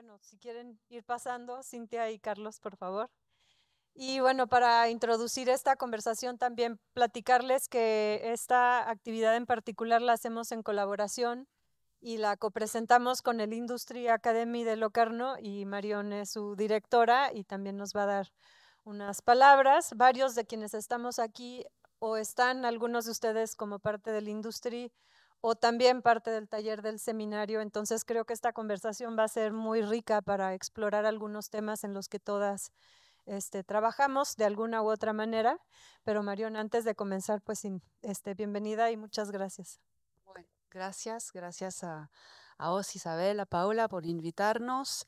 bueno, si quieren ir pasando, Cintia y Carlos, por favor. Y bueno, para introducir esta conversación, también platicarles que esta actividad en particular la hacemos en colaboración y la copresentamos con el Industry Academy de Locarno y Marion es su directora y también nos va a dar unas palabras. Varios de quienes estamos aquí o están algunos de ustedes como parte del Industry o también parte del taller del seminario. Entonces creo que esta conversación va a ser muy rica para explorar algunos temas en los que todas este, trabajamos de alguna u otra manera. Pero Marion, antes de comenzar, pues este, bienvenida y muchas gracias. Bueno, gracias, gracias a, vos, Isabel, a Paula por invitarnos.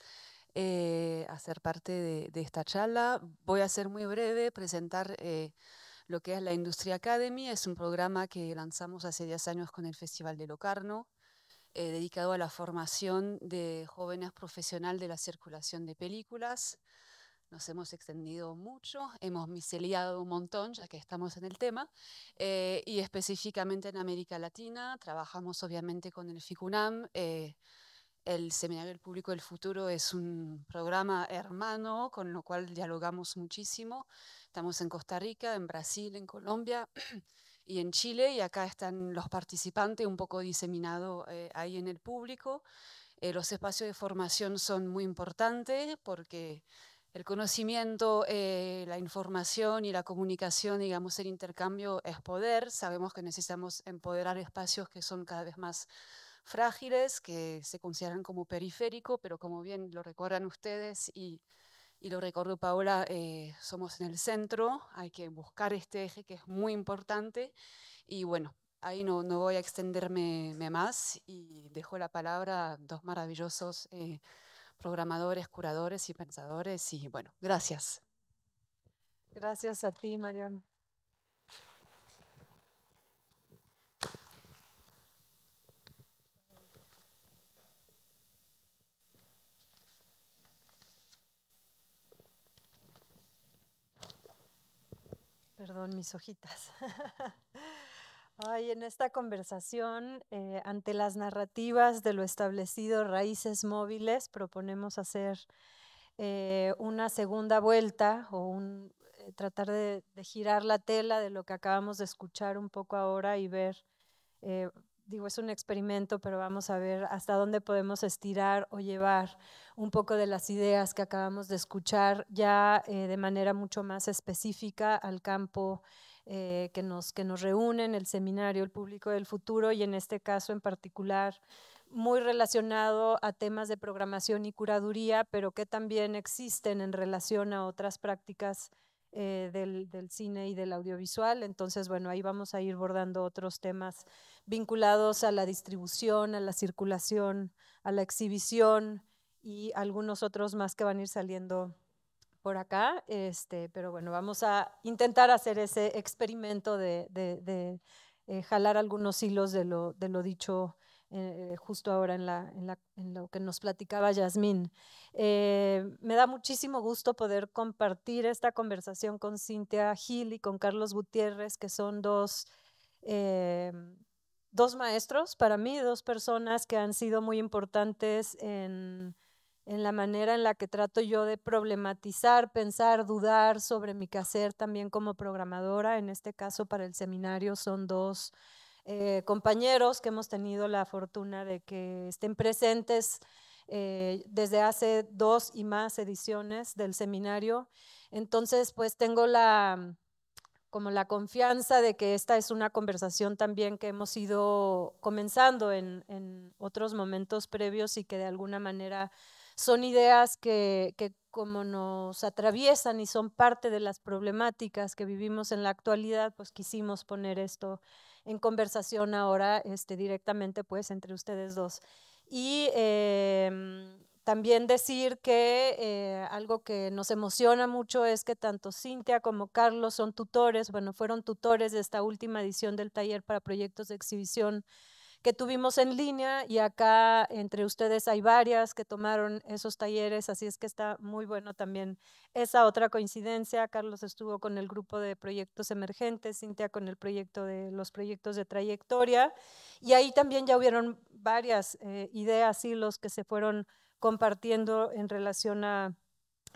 Eh, a ser parte de, esta charla. Voy a ser muy breve, presentar eh, lo que es la Industria Academy. Es un programa que lanzamos hace 10 años con el Festival de Locarno, eh, dedicado a la formación de jóvenes profesional de la circulación de películas. Nos hemos extendido mucho, hemos miseliado un montón, ya que estamos en el tema, eh, y específicamente en América Latina. Trabajamos obviamente con el FICUNAM. Eh, el Seminario del Público del Futuro es un programa hermano, con lo cual dialogamos muchísimo. Estamos en Costa Rica, en Brasil, en Colombia y en Chile, y acá están los participantes un poco diseminados eh, ahí en el público. Eh, los espacios de formación son muy importantes porque el conocimiento, eh, la información y la comunicación, digamos, el intercambio es poder. Sabemos que necesitamos empoderar espacios que son cada vez más frágiles, que se consideran como periférico, pero como bien lo recuerdan ustedes y y lo recordó Paola, eh, somos en el centro, hay que buscar este eje que es muy importante y bueno, ahí no, no voy a extenderme más y dejo la palabra a dos maravillosos eh, programadores, curadores y pensadores y bueno, gracias. Gracias a ti, Mariana. Perdón, mis hojitas. Ay, en esta conversación, eh, ante las narrativas de lo establecido, raíces móviles, proponemos hacer eh, una segunda vuelta o un, eh, tratar de, de, girar la tela de lo que acabamos de escuchar un poco ahora y ver digo, es un experimento, pero vamos a ver hasta dónde podemos estirar o llevar un poco de las ideas que acabamos de escuchar ya eh, de manera mucho más específica al campo eh, que, nos, que nos reúne en el seminario, el público del futuro y en este caso en particular muy relacionado a temas de programación y curaduría, pero que también existen en relación a otras prácticas eh, del, cine y del audiovisual. Entonces, bueno, ahí vamos a ir bordando otros temas vinculados a la distribución, a la circulación, a la exhibición y algunos otros más que van a ir saliendo por acá, este, pero bueno, vamos a intentar hacer ese experimento de, eh, jalar algunos hilos de lo dicho eh, justo ahora en, lo que nos platicaba Yasmín. Eh, me da muchísimo gusto poder compartir esta conversación con Cintia Gil y con Carlos Gutiérrez, que son dos, eh, dos maestros para mí, dos personas que han sido muy importantes en, en la manera en la que trato yo de problematizar, pensar, dudar sobre mi quehacer también como programadora. En este caso, para el seminario son dos eh, compañeros que hemos tenido la fortuna de que estén presentes eh, desde hace dos y más ediciones del seminario. Entonces, pues tengo la mm, como la confianza de que esta es una conversación también que hemos ido comenzando en, otros momentos previos y que de alguna manera son ideas que, que, como nos atraviesan y son parte de las problemáticas que vivimos en la actualidad, pues quisimos poner esto en conversación ahora este, directamente pues entre ustedes dos. Y em, también decir que eh, algo que nos emociona mucho es que tanto Cintia como Carlos son tutores, bueno, fueron tutores de esta última edición del taller para proyectos de exhibición que tuvimos en línea y acá entre ustedes hay varias que tomaron esos talleres, así es que está muy bueno también esa otra coincidencia. Carlos estuvo con el grupo de proyectos emergentes, Cintia con el proyecto de los proyectos de trayectoria y ahí también ya hubieron varias eh, ideas y los que se fueron compartiendo en relación a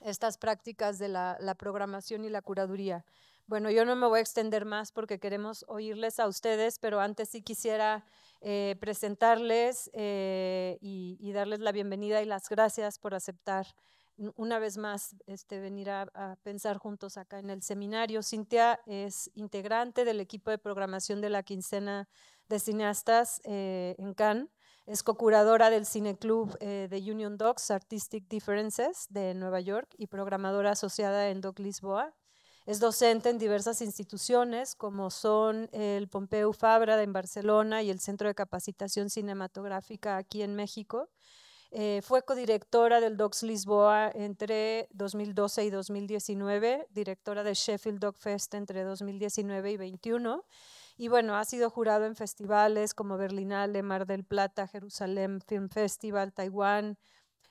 estas prácticas de la, la programación y la curaduría. Bueno, yo no me voy a extender más porque queremos oírles a ustedes, pero antes sí quisiera eh, presentarles eh, y, darles la bienvenida y las gracias por aceptar una vez más este, venir a, pensar juntos acá en el seminario. Cintia es integrante del equipo de programación de la quincena de cineastas eh, en Cannes. Es co-curadora del cineclub club de Union Docs Artistic Differences de Nueva York y programadora asociada en Doc Lisboa. Es docente en diversas instituciones, como son el Pompeu Fabra en Barcelona y el Centro de Capacitación Cinematográfica aquí en México. Eh, fue codirectora del Docs Lisboa entre 2012 y 2019, directora de Sheffield DocFest Fest entre 2019 y 2021. Y bueno, ha sido jurado en festivales como Berlinale, Mar del Plata, Jerusalén Film Festival, Taiwán,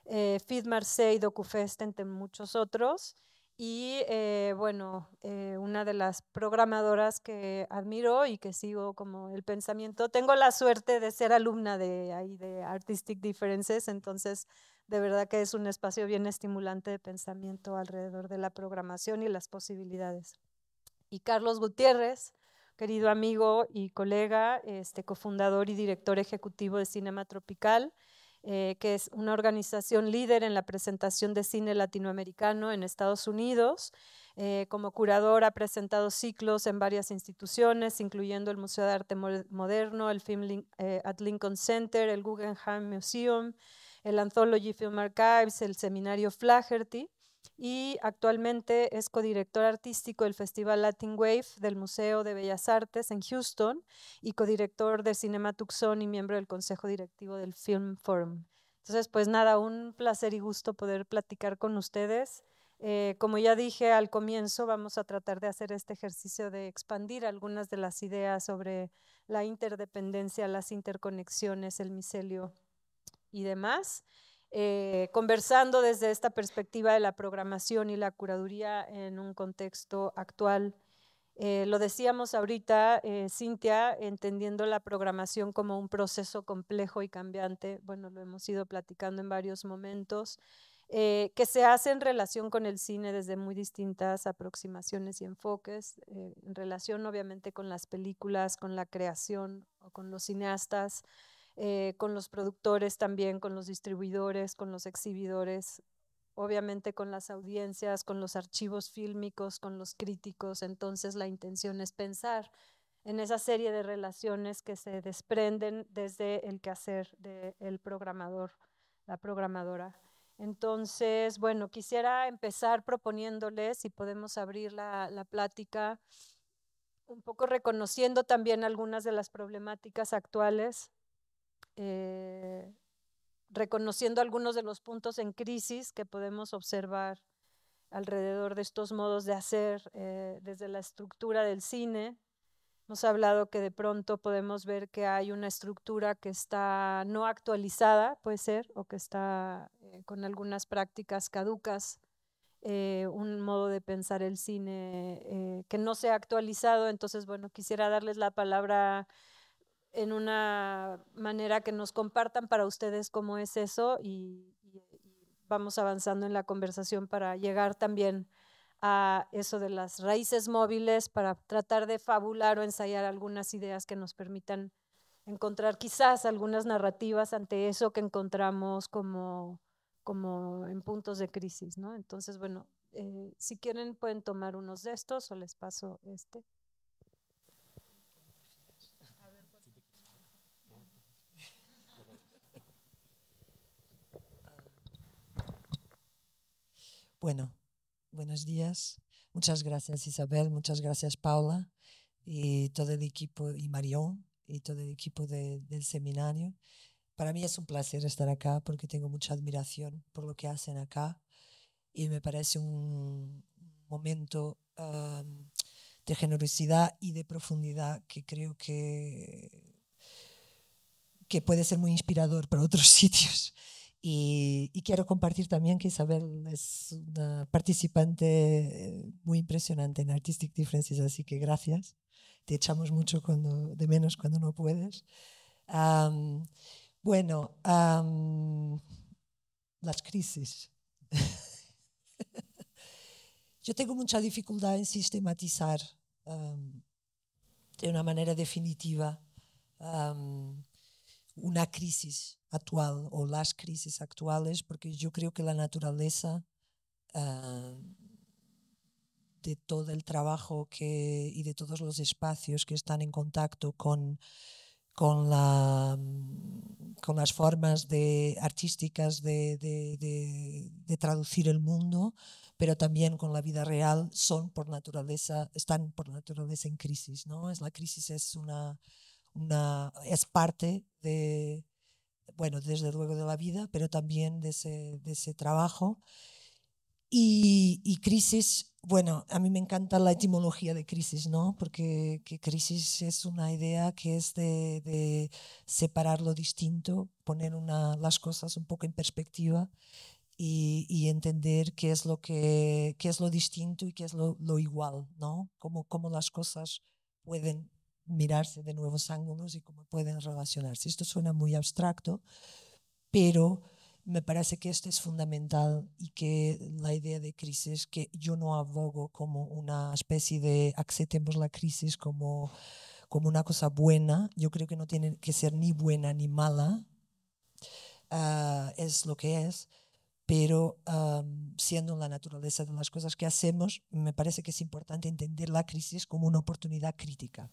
eh, Marseille, DocuFest, entre muchos otros. Y eh, bueno, eh, una de las programadoras que admiro y que sigo como el pensamiento, tengo la suerte de ser alumna de ahí de Artistic Differences, entonces de verdad que es un espacio bien estimulante de pensamiento alrededor de la programación y las posibilidades. Y Carlos Gutiérrez, querido amigo y colega, este cofundador y director ejecutivo de Cinema Tropical, eh, que es una organización líder en la presentación de cine latinoamericano en Estados Unidos. Eh, como curador ha presentado ciclos en varias instituciones, incluyendo el Museo de Arte Moderno, el Film eh, at Lincoln Center, el Guggenheim Museum, el Anthology Film Archives, el Seminario Flaherty y actualmente es codirector artístico del Festival Latin Wave del Museo de Bellas Artes en Houston y codirector de Cinema Tucson y miembro del Consejo Directivo del Film Forum. Entonces, pues nada, un placer y gusto poder platicar con ustedes. Eh, como ya dije al comienzo, vamos a tratar de hacer este ejercicio de expandir algunas de las ideas sobre la interdependencia, las interconexiones, el micelio y demás. Eh, conversando desde esta perspectiva de la programación y la curaduría en un contexto actual. Eh, lo decíamos ahorita, eh, Cintia, entendiendo la programación como un proceso complejo y cambiante, bueno, lo hemos ido platicando en varios momentos, que se hace en relación con el cine desde muy distintas aproximaciones y enfoques, en relación obviamente con las películas, con la creación o con los cineastas, eh, con los productores también, con los distribuidores, con los exhibidores, obviamente con las audiencias, con los archivos fílmicos, con los críticos. Entonces la intención es pensar en esa serie de relaciones que se desprenden desde el quehacer del programador, la programadora. Entonces, bueno, quisiera empezar proponiéndoles, si podemos abrir la, la plática, un poco reconociendo también algunas de las problemáticas actuales eh, reconociendo algunos de los puntos en crisis que podemos observar alrededor de estos modos de hacer eh, desde la estructura del cine. Hemos hablado que de pronto podemos ver que hay una estructura que está no actualizada, puede ser, o que está eh, con algunas prácticas caducas, un modo de pensar el cine que no se ha actualizado. Entonces, bueno, quisiera darles la palabra en una manera que nos compartan para ustedes cómo es eso y, vamos avanzando en la conversación para llegar también a eso de las raíces móviles, para tratar de fabular o ensayar algunas ideas que nos permitan encontrar quizás algunas narrativas ante eso que encontramos como, como en puntos de crisis, ¿no? Entonces, bueno, eh, si quieren pueden tomar unos de estos o les paso este. Bueno, buenos días. Muchas gracias Isabel, muchas gracias Paula y todo el equipo y Marión y todo el equipo del seminario. Para mí es un placer estar acá porque tengo mucha admiración por lo que hacen acá y me parece un momento de generosidad y de profundidad que creo que, que puede ser muy inspirador para otros sitios y, quiero compartir también que Isabel es una participante eh, muy impresionante en Artistic Differences, así que gracias. Te echamos mucho cuando, de menos cuando no puedes. bueno, las crisis. Yo tengo mucha dificultad en sistematizar de una manera definitiva una crisis actual o las crisis actuales, porque yo creo que la naturaleza ah, de todo el trabajo que, y de todos los espacios que están en contacto con, con, la, mm, con las formas de, artísticas de, de, de, traducir el mundo, pero también con la vida real, son por naturaleza, están por naturaleza en crisis. ¿no? Es, la crisis es una es parte de, bueno, desde luego de la vida, pero también de ese, trabajo. Y, crisis, bueno, a mí me encanta la etimología de crisis, ¿no? Porque crisis es una idea que es de, separar lo distinto, poner una, las cosas un poco en perspectiva y, entender qué es lo que es lo distinto y qué es lo, igual, ¿no? Cómo, cómo las cosas pueden mirarse de nuevos ángulos y cómo pueden relacionarse. Esto suena muy abstracto, pero me parece que esto es fundamental y que la idea de crisis, que yo no abogo como una especie de aceptemos la crisis como, como una cosa buena, yo creo que no tiene que ser ni buena ni mala, ah, es lo que es, pero siendo la naturaleza de las cosas que hacemos, me parece que es importante entender la crisis como una oportunidad crítica.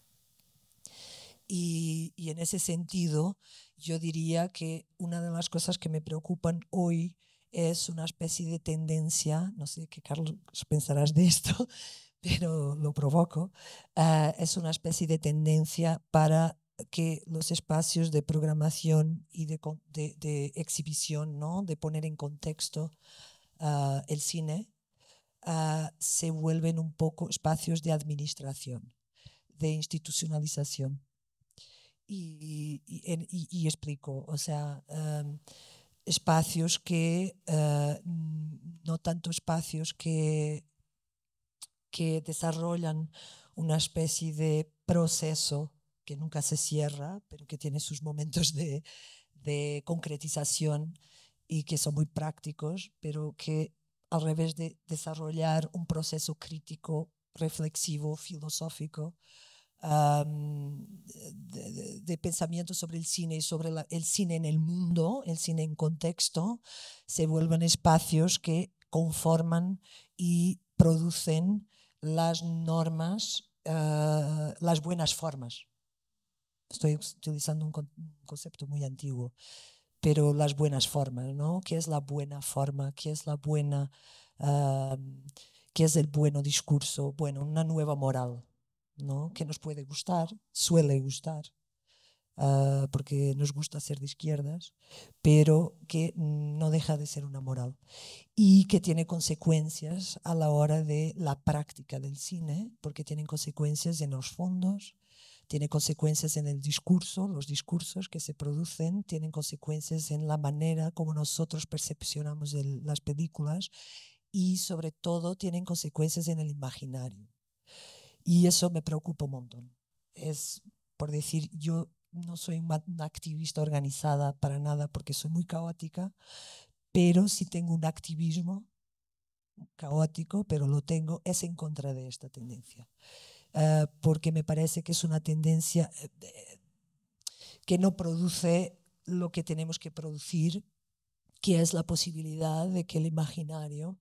Y, en ese sentido, yo diría que una de las cosas que me preocupan hoy es una especie de tendencia, no sé qué Carlos pensarás de esto, pero lo provoco, ah, es una especie de tendencia para que los espacios de programación y de, exhibición, de poner en contexto ah, el cine, ah, se vuelven un poco espacios de administración, de institucionalización y, y, explico, o sea, em, espacios que, eh, no tanto espacios que, que desarrollan una especie de proceso que nunca se cierra, pero que tiene sus momentos de, de concretización y que son muy prácticos, pero que al revés de desarrollar un proceso crítico, reflexivo, filosófico, de, pensamiento sobre el cine y sobre el cine en el mundo, el cine en contexto, se vuelven espacios que conforman y producen las normas, eh, las buenas formas. Estoy utilizando un, concepto muy antiguo, pero las buenas formas, ¿no? ¿Qué es la buena forma? ¿Qué es la buena... ¿Qué es el bueno discurso? Bueno, una nueva moral ¿no? que nos puede gustar, suele gustar, ah, porque nos gusta ser de izquierdas, pero que no deja de ser una moral y que tiene consecuencias a la hora de la práctica del cine, porque tienen consecuencias en los fondos, tiene consecuencias en el discurso, los discursos que se producen tienen consecuencias en la manera como nosotros percepcionamos las películas y sobre todo tienen consecuencias en el imaginario. Y eso me preocupa un montón. Es por decir, yo no soy una, activista organizada para nada porque soy muy caótica, pero si tengo un activismo caótico, pero lo tengo, es en contra de esta tendencia. Eh, porque me parece que es una tendencia eh, que no produce lo que tenemos que producir, que es la posibilidad de que el imaginario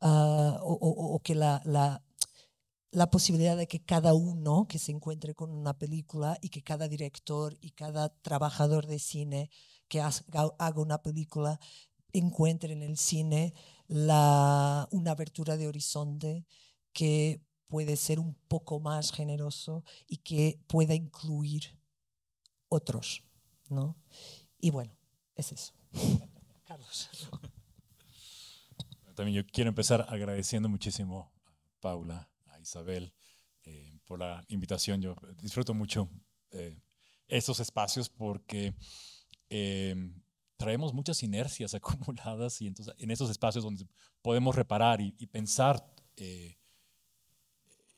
ah, o, o, o, que la, la, la posibilidad de que cada uno que se encuentre con una película y que cada director y cada trabajador de cine que haga una película encuentre en el cine la, una abertura de horizonte que puede ser un poco más generoso y que pueda incluir otros. ¿no? Y bueno, es eso. Carlos. También yo quiero empezar agradeciendo muchísimo a Paula Isabel, eh, por la invitación. Yo disfruto mucho eh, estos espacios porque eh, traemos muchas inercias acumuladas y entonces en esos espacios donde podemos reparar y, pensar eh,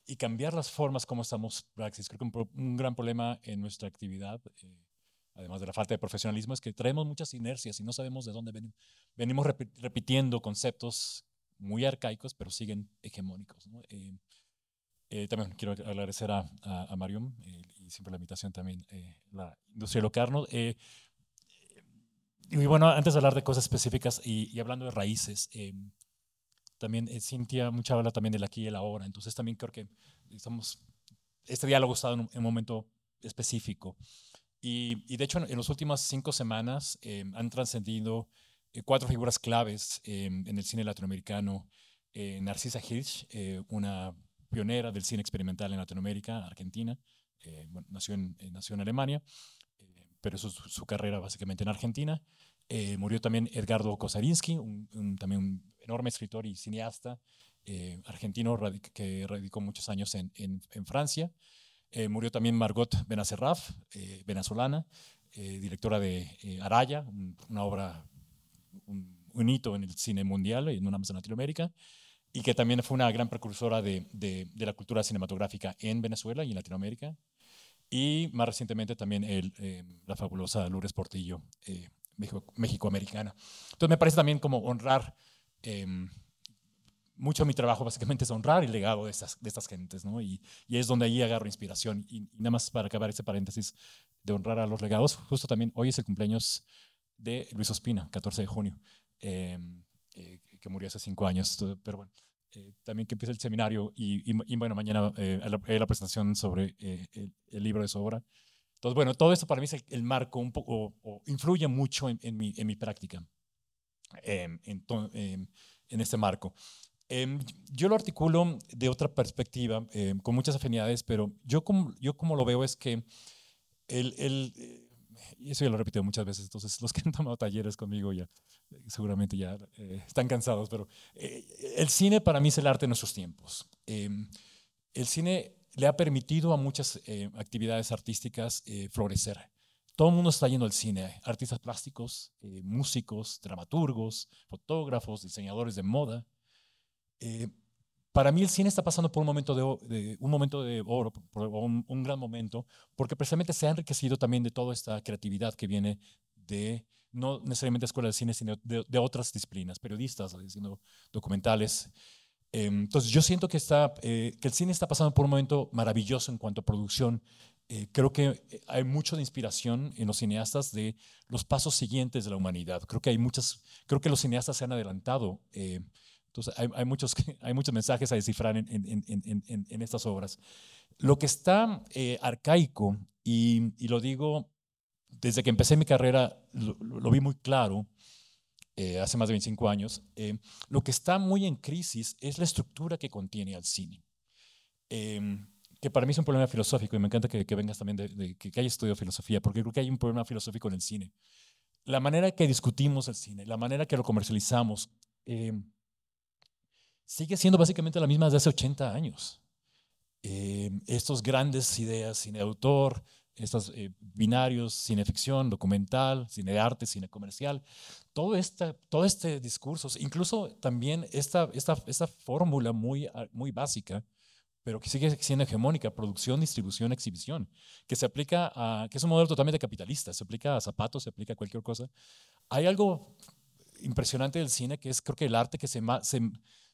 y cambiar las formas como estamos praxis. Creo que un, gran problema en nuestra actividad, además de la falta de profesionalismo, es que traemos muchas inercias y no sabemos de dónde venimos. Venimos repitiendo conceptos muy arcaicos, pero siguen hegemónicos. Eh, también quiero agradecer a, a, Marium eh, y siempre la invitación también, eh, la industria locarno. Eh, y bueno, antes de hablar de cosas específicas y, hablando de raíces, em, también Cintia mucha habla también del aquí y la ahora. Entonces también creo que estamos, este diálogo está en un, en un momento específico. Y, de hecho, en, las últimas cinco semanas em, han trascendido cuatro figuras claves em, en el cine latinoamericano. Narcisa Hirsch, una pionera del cine experimental en Latinoamérica, Argentina. Eh, nació, en, eh, en Alemania, eh, pero su, carrera básicamente en Argentina. murió también Edgardo Kosarinsky, un, también un enorme escritor y cineasta argentino que radicó muchos años en, Francia. murió también Margot Benacerraf, venezolana, directora de Araya, una obra, un, hito en el cine mundial y en una más en Latinoamérica y que también fue una gran precursora de, de, la cultura cinematográfica en Venezuela y en Latinoamérica. Y más recientemente también el, eh, la fabulosa Lourdes Portillo, eh, mexicoamericana. Entonces me parece también como honrar, em, mucho de mi trabajo básicamente es honrar el legado de estas, de estas gentes, ¿no? Y, y es donde ahí agarro inspiración. Y, nada más para acabar ese paréntesis de honrar a los legados, justo también hoy es el cumpleaños de Luis Ospina, 14 de junio. Em, eh, que murió hace cinco años, eh, pero bueno. Eh, también que empieza el seminario y, y, bueno, mañana eh, la, presentación sobre eh, el, libro de su obra. Entonces, bueno, todo esto para mí es el, marco un poco, o, influye mucho en, en, mi, en mi, práctica, em, en, em, en, este marco. Em, yo lo articulo de otra perspectiva, con muchas afinidades, pero yo como, yo como lo veo es que el, el y eso ya lo he repetido muchas veces, entonces los que han tomado talleres conmigo ya eh, seguramente ya eh, están cansados, pero eh, el cine para mí es el arte de nuestros tiempos. Em, el cine le ha permitido a muchas actividades artísticas florecer. Todo el mundo está yendo al cine, artistas plásticos, músicos, dramaturgos, fotógrafos, diseñadores de moda. Para mí el cine está pasando por un momento de, un momento de oro, un, gran momento, porque precisamente se ha enriquecido también de toda esta creatividad que viene de, no necesariamente escuela de cine, sino de, otras disciplinas, periodistas haciendo documentales. Em, entonces yo siento que, está, eh, que el cine está pasando por un momento maravilloso en cuanto a producción. Eh, creo que eh, hay mucho de inspiración en los cineastas de los pasos siguientes de la humanidad. Creo que hay muchas, creo que los cineastas se han adelantado entonces, hay, muchos, hay muchos mensajes a descifrar en, estas obras. Lo que está eh, arcaico, y, lo digo desde que empecé mi carrera, lo, vi muy claro, eh, hace más de 25 años, eh, lo que está muy en crisis es la estructura que contiene al cine. Em, que para mí es un problema filosófico, y me encanta que, vengas también, de, que, que hayas estudiado filosofía, porque creo que hay un problema filosófico en el cine. La manera que discutimos el cine, la manera que lo comercializamos, em, sigue siendo básicamente la misma desde hace 80 años. Eh, estos grandes ideas, cine autor, estos eh, binarios, binarios, ficción, documental, cine de arte, cine comercial, todo, esta, todo este discurso, incluso también esta, esta, esta fórmula muy, ah, muy básica, pero que sigue siendo hegemónica, producción, distribución, exhibición, que se aplica a, que es un modelo totalmente capitalista, se aplica a zapatos, se aplica a cualquier cosa. Hay algo impresionante del cine que es, creo que el arte que se, se,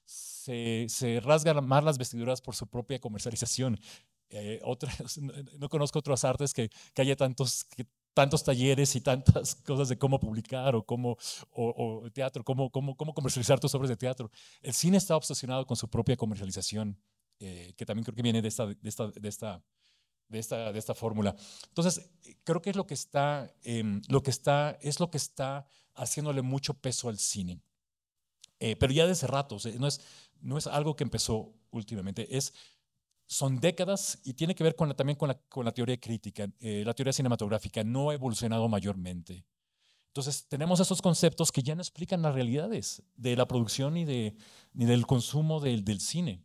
se, rasgan más las vestiduras por su propia comercialización. Eh, no, conozco otras artes que, que haya tantos, tantos talleres y tantas cosas de cómo publicar o cómo teatro, cómo, cómo, comercializar tus obras de teatro. El cine está obsesionado con su propia comercialización, eh, que también creo que viene de esta, de esta, de de esta, fórmula. Entonces, creo que es lo que está, em, lo que está, es lo que está haciéndole mucho peso al cine. Eh, pero ya desde rato, eh, no, es, no es algo que empezó últimamente, es, son décadas y tiene que ver con también con la, con la teoría crítica, eh, la teoría cinematográfica no ha evolucionado mayormente. Entonces tenemos esos conceptos que ya no explican las realidades de la producción y de, ni del consumo del, del cine.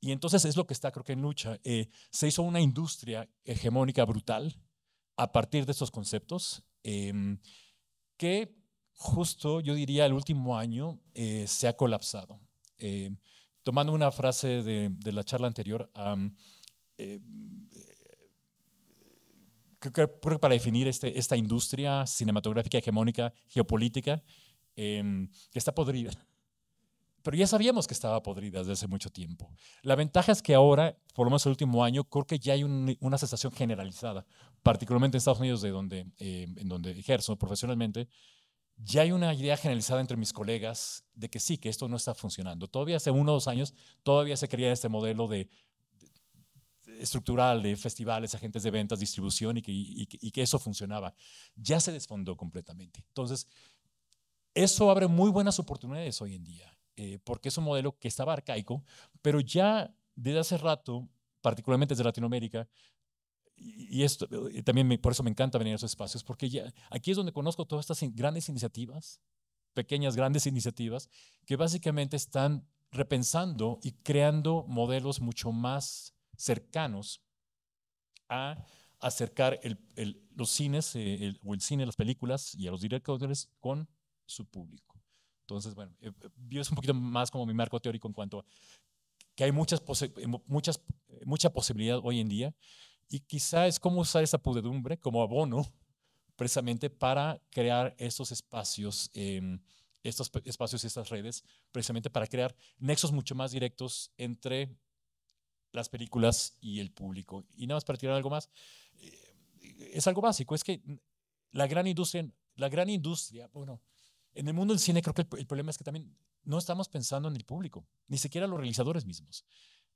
Y entonces es lo que está creo que en lucha. se hizo una industria hegemónica brutal a partir de estos conceptos em, que justo, yo diría, el último año eh, se ha colapsado. Eh, tomando una frase de, la charla anterior, eh, creo, que, para definir este, esta industria cinematográfica hegemónica, geopolítica, em, que está podrida. Pero ya sabíamos que estaba podrida desde hace mucho tiempo. La ventaja es que ahora, por lo menos el último año, creo que ya hay una sensación generalizada, particularmente en Estados Unidos, de en donde ejerzo profesionalmente, ya hay una idea generalizada entre mis colegas de que sí, que esto no está funcionando. Todavía hace uno o dos años, todavía se creía este modelo de, estructural de festivales, agentes de ventas, distribución y que, eso funcionaba. Ya se desfondó completamente. Entonces, eso abre muy buenas oportunidades hoy en día, eh, porque es un modelo que estaba arcaico, pero ya desde hace rato, particularmente desde Latinoamérica, y esto, también por eso me encanta venir a esos espacios, porque aquí es donde conozco todas estas grandes iniciativas, pequeñas, grandes iniciativas, que básicamente están repensando y creando modelos mucho más cercanos a acercar los cines eh, o el cine, las películas y a los directores con su público. Entonces, bueno, eh, eh, es un poquito más como mi marco teórico en cuanto a que hay muchas, muchas, mucha posibilidad hoy en día y quizá es cómo usar esa pudedumbre como abono precisamente para crear estos espacios, em, estos espacios y estas redes, precisamente para crear nexos mucho más directos entre las películas y el público. Y nada más para tirar algo más, eh, es algo básico, es que la gran industria, la gran industria, bueno, en el mundo del cine creo que el, problema es que también no estamos pensando en el público, ni siquiera los realizadores mismos.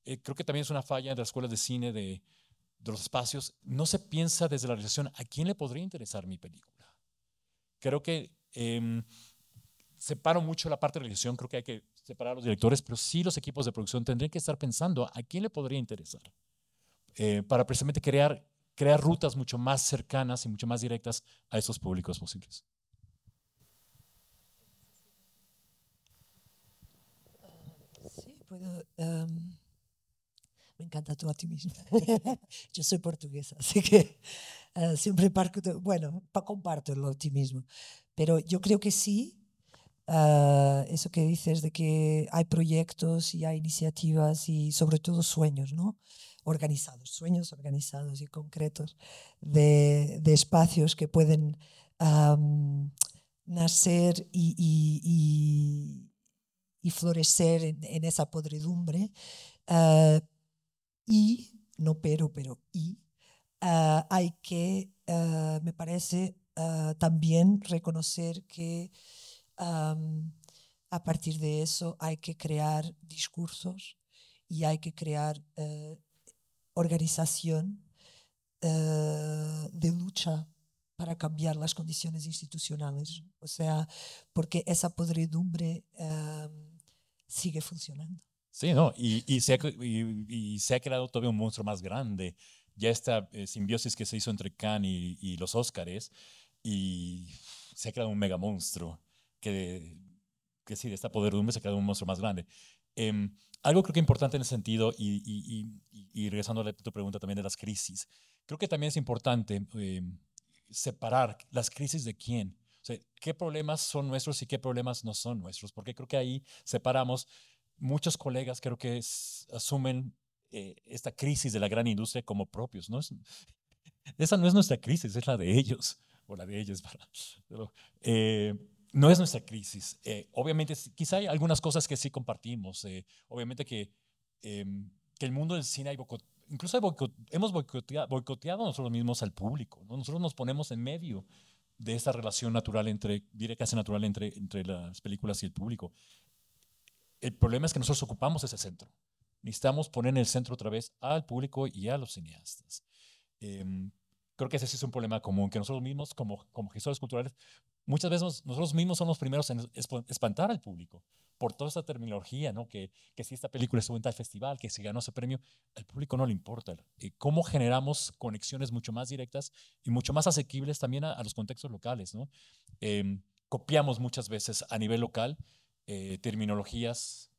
Eh, creo que también es una falla de las escuelas de cine de, de los espacios, no se piensa desde la realización a quién le podría interesar mi película. Creo que eh, separo mucho la parte de realización, creo que hay que separar a los directores, pero sí los equipos de producción tendrían que estar pensando a quién le podría interesar eh, para precisamente crear, crear rutas mucho más cercanas y mucho más directas a esos públicos posibles. sí, puedo. Em, me encanta tu optimismo. Yo soy portuguesa, así que eh, siempre parto, bueno, comparto el optimismo. Pero yo creo que sí, eh, eso que dices de que hay proyectos y hay iniciativas y sobre todo sueños, ¿no? Organizados, sueños organizados y concretos de, de espacios que pueden nacer y, y, florecer en, esa podredumbre, eh, y, no pero, pero y, ah, hay que, ah, me parece, ah, también reconocer que a partir de eso hay que crear discursos y hay que crear eh, organización eh, de lucha para cambiar las condiciones institucionales. O sea, porque esa podredumbre sigue funcionando. Sí, ¿no? Y, se ha, creado todavía un monstruo más grande. Ya esta eh, simbiosis que se hizo entre Khan y, los Óscares, y se ha creado un mega monstruo que, que sí, de esta poderdumbre se ha creado un monstruo más grande. Em, algo creo que importante en ese sentido, y, regresando a tu pregunta también de las crisis, creo que también es importante em, separar las crisis de quién. O sea, qué problemas son nuestros y qué problemas no son nuestros, porque creo que ahí separamos muchos colegas creo que asumen eh, esta crisis de la gran industria como propios. ¿no? Es, esa no es nuestra crisis, es la de ellos, o la de ellas. Eh, no es nuestra crisis. Eh, obviamente, quizá hay algunas cosas que sí compartimos. obviamente que, em, que el mundo del cine hay incluso hemos boicoteado, nosotros mismos al público. Nosotros nos ponemos en medio de esta relación natural entre, directa casi natural entre, entre las películas y el público. El problema es que nosotros ocupamos ese centro. Necesitamos poner en el centro otra vez al público y a los cineastas. Em, creo que ese sí es un problema común, que nosotros mismos, como, como gestores culturales, muchas veces nosotros mismos somos los primeros en espantar al público por toda esta terminología, ¿no? Que, que si esta película estuvo en tal festival, que si ganó ese premio, al público no le importa. ¿Cómo generamos conexiones mucho más directas y mucho más asequibles también a, los contextos locales, ¿no? Em, copiamos muchas veces a nivel local eh, terminologías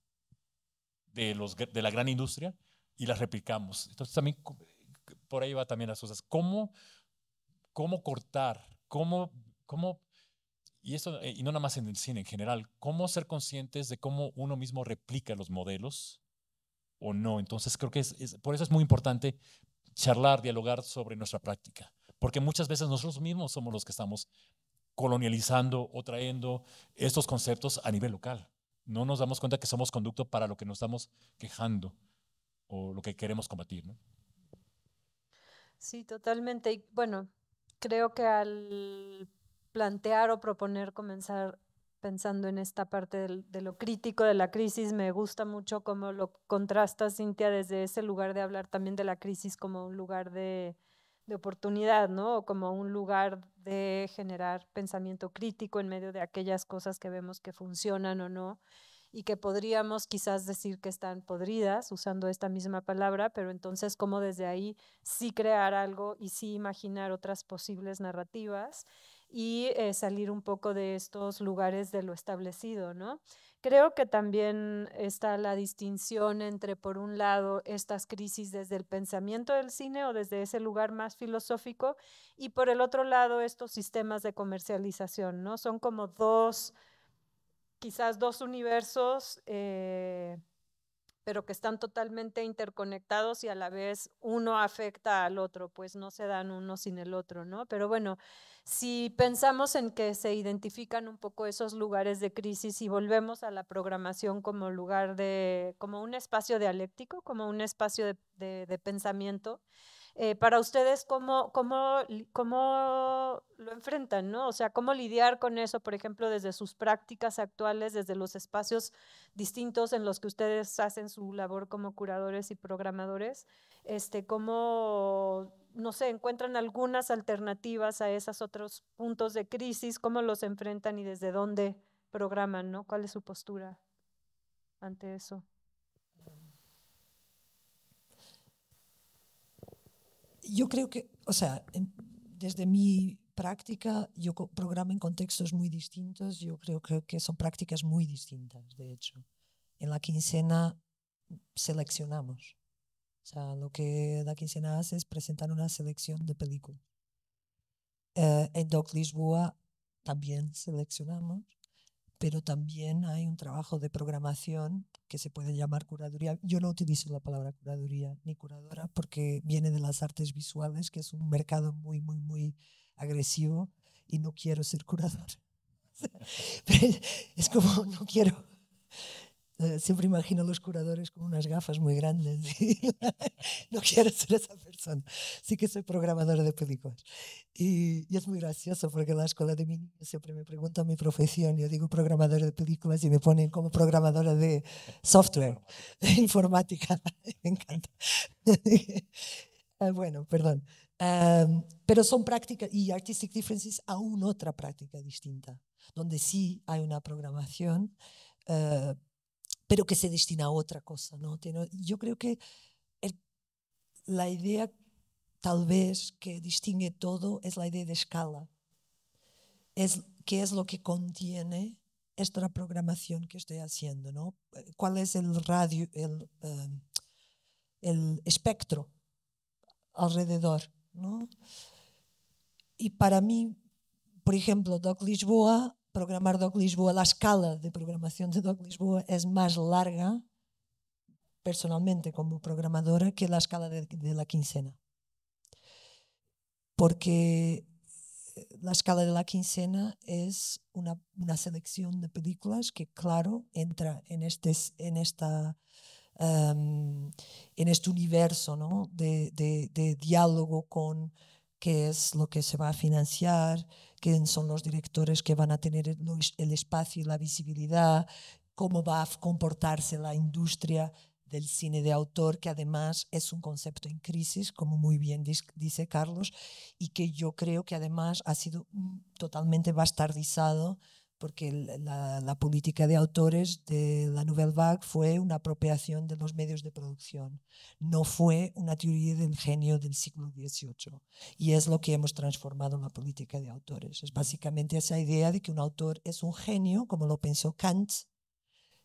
de, los, de la gran industria y las replicamos. Entonces también por ahí va también las cosas. ¿Cómo, cómo cortar? ¿Cómo, cómo y eso eh, y no nada más en el cine en general, cómo ser conscientes de cómo uno mismo replica los modelos o no. Entonces creo que por eso es muy importante charlar, dialogar sobre nuestra práctica, porque muchas veces nosotros mismos somos los que estamos colonializando o trayendo estos conceptos a nivel local. No nos damos cuenta que somos conducto para lo que nos estamos quejando o lo que queremos combatir. ¿no? Sí, totalmente. Y bueno, creo que al plantear o proponer comenzar pensando en esta parte de lo crítico de la crisis, me gusta mucho cómo lo contrasta Cintia desde ese lugar de hablar también de la crisis como un lugar de, de oportunidad, ¿no? como un lugar de generar pensamiento crítico en medio de aquellas cosas que vemos que funcionan o no y que podríamos quizás decir que están podridas usando esta misma palabra, pero entonces como desde ahí sí crear algo y sí imaginar otras posibles narrativas y eh, salir un poco de estos lugares de lo establecido, ¿no? Creo que también está la distinción entre, por un lado, estas crisis desde el pensamiento del cine o desde ese lugar más filosófico y, por el otro lado, estos sistemas de comercialización, ¿no? Son como dos, quizás dos universos. Eh, pero que están totalmente interconectados y a la vez uno afecta al otro, pues no se dan uno sin el otro, ¿no? Pero bueno, si pensamos en que se identifican un poco esos lugares de crisis y volvemos a la programación como lugar de, como un espacio dialéctico, como un espacio de, de, de pensamiento, eh, para ustedes cómo, cómo, cómo lo enfrentan, ¿no? O sea, cómo lidiar con eso, por ejemplo, desde sus prácticas actuales, desde los espacios distintos en los que ustedes hacen su labor como curadores y programadores, este, cómo no sé, encuentran algunas alternativas a esos otros puntos de crisis, cómo los enfrentan y desde dónde programan, ¿no? ¿Cuál es su postura ante eso? Yo creo que, o sea, desde mi práctica, yo programo en contextos muy distintos, yo creo que, son prácticas muy distintas, de hecho. En la quincena seleccionamos. O sea, lo que la quincena hace es presentar una selección de películas. Eh, en Doc Lisboa también seleccionamos pero también hay un trabajo de programación que se puede llamar curaduría. Yo no utilizo la palabra curaduría ni curadora porque viene de las artes visuales, que es un mercado muy, muy, muy agresivo y no quiero ser curador es como, no quiero, eh, siempre imagino a los curadores con unas gafas muy grandes. no quiero ser esa persona. Sí que soy programadora de películas. Y, es muy gracioso porque en la escuela de niños siempre me preguntan mi profesión. Yo digo programadora de películas y me ponen como programadora de software, de informática. me encanta. Ah, bueno, perdón. pero son prácticas, y Artistic Differences aún otra práctica distinta, donde sí hay una programación. Eh, pero que se destina a otra cosa. ¿no? Yo creo que la idea tal vez que distingue todo es la idea de escala, es qué es lo que contiene esta programación que estoy haciendo, ¿no? ¿Cuál es el radio, el, em, el espectro alrededor, ¿no? Y para mí, por ejemplo, Doc Lisboa programar Doc Lisboa, la escala de programación de Doc Lisboa es más larga personalmente como programadora que la escala de, la quincena. Porque eh, la escala de la quincena es una, selección de películas que, claro, entra en, este, en, esta, em, en este universo ¿no? de, diálogo con qué es lo que se va a financiar, quién son los directores que van a tener el espacio y la visibilidad, cómo va a comportarse la industria del cine de autor, que además es un concepto en crisis, como muy bien dice Carlos, y que yo creo que además ha sido mm, totalmente bastardizado porque la, política de autores de la Nouvelle Vague fue una apropiación de los medios de producción, no fue una teoría del genio del siglo XVIII. Y es lo que hemos transformado en la política de autores. Es básicamente esa idea de que un autor es un genio, como lo pensó Kant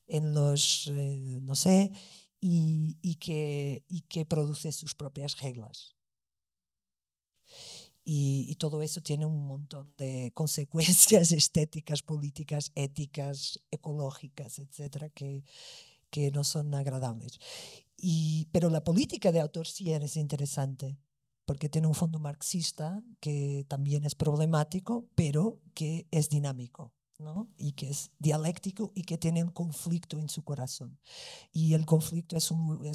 en los, eh, no sé, y que produce sus propias reglas. Y, todo eso tiene un montón de consecuencias estéticas, políticas, éticas, ecológicas, etcétera, que, que no son agradables. Y, pero la política de autor sí es interesante, porque tiene un fondo marxista que también es problemático, pero que es dinámico. ¿no? y que es dialéctico y que tienen conflicto en su corazón. Y el conflicto es un,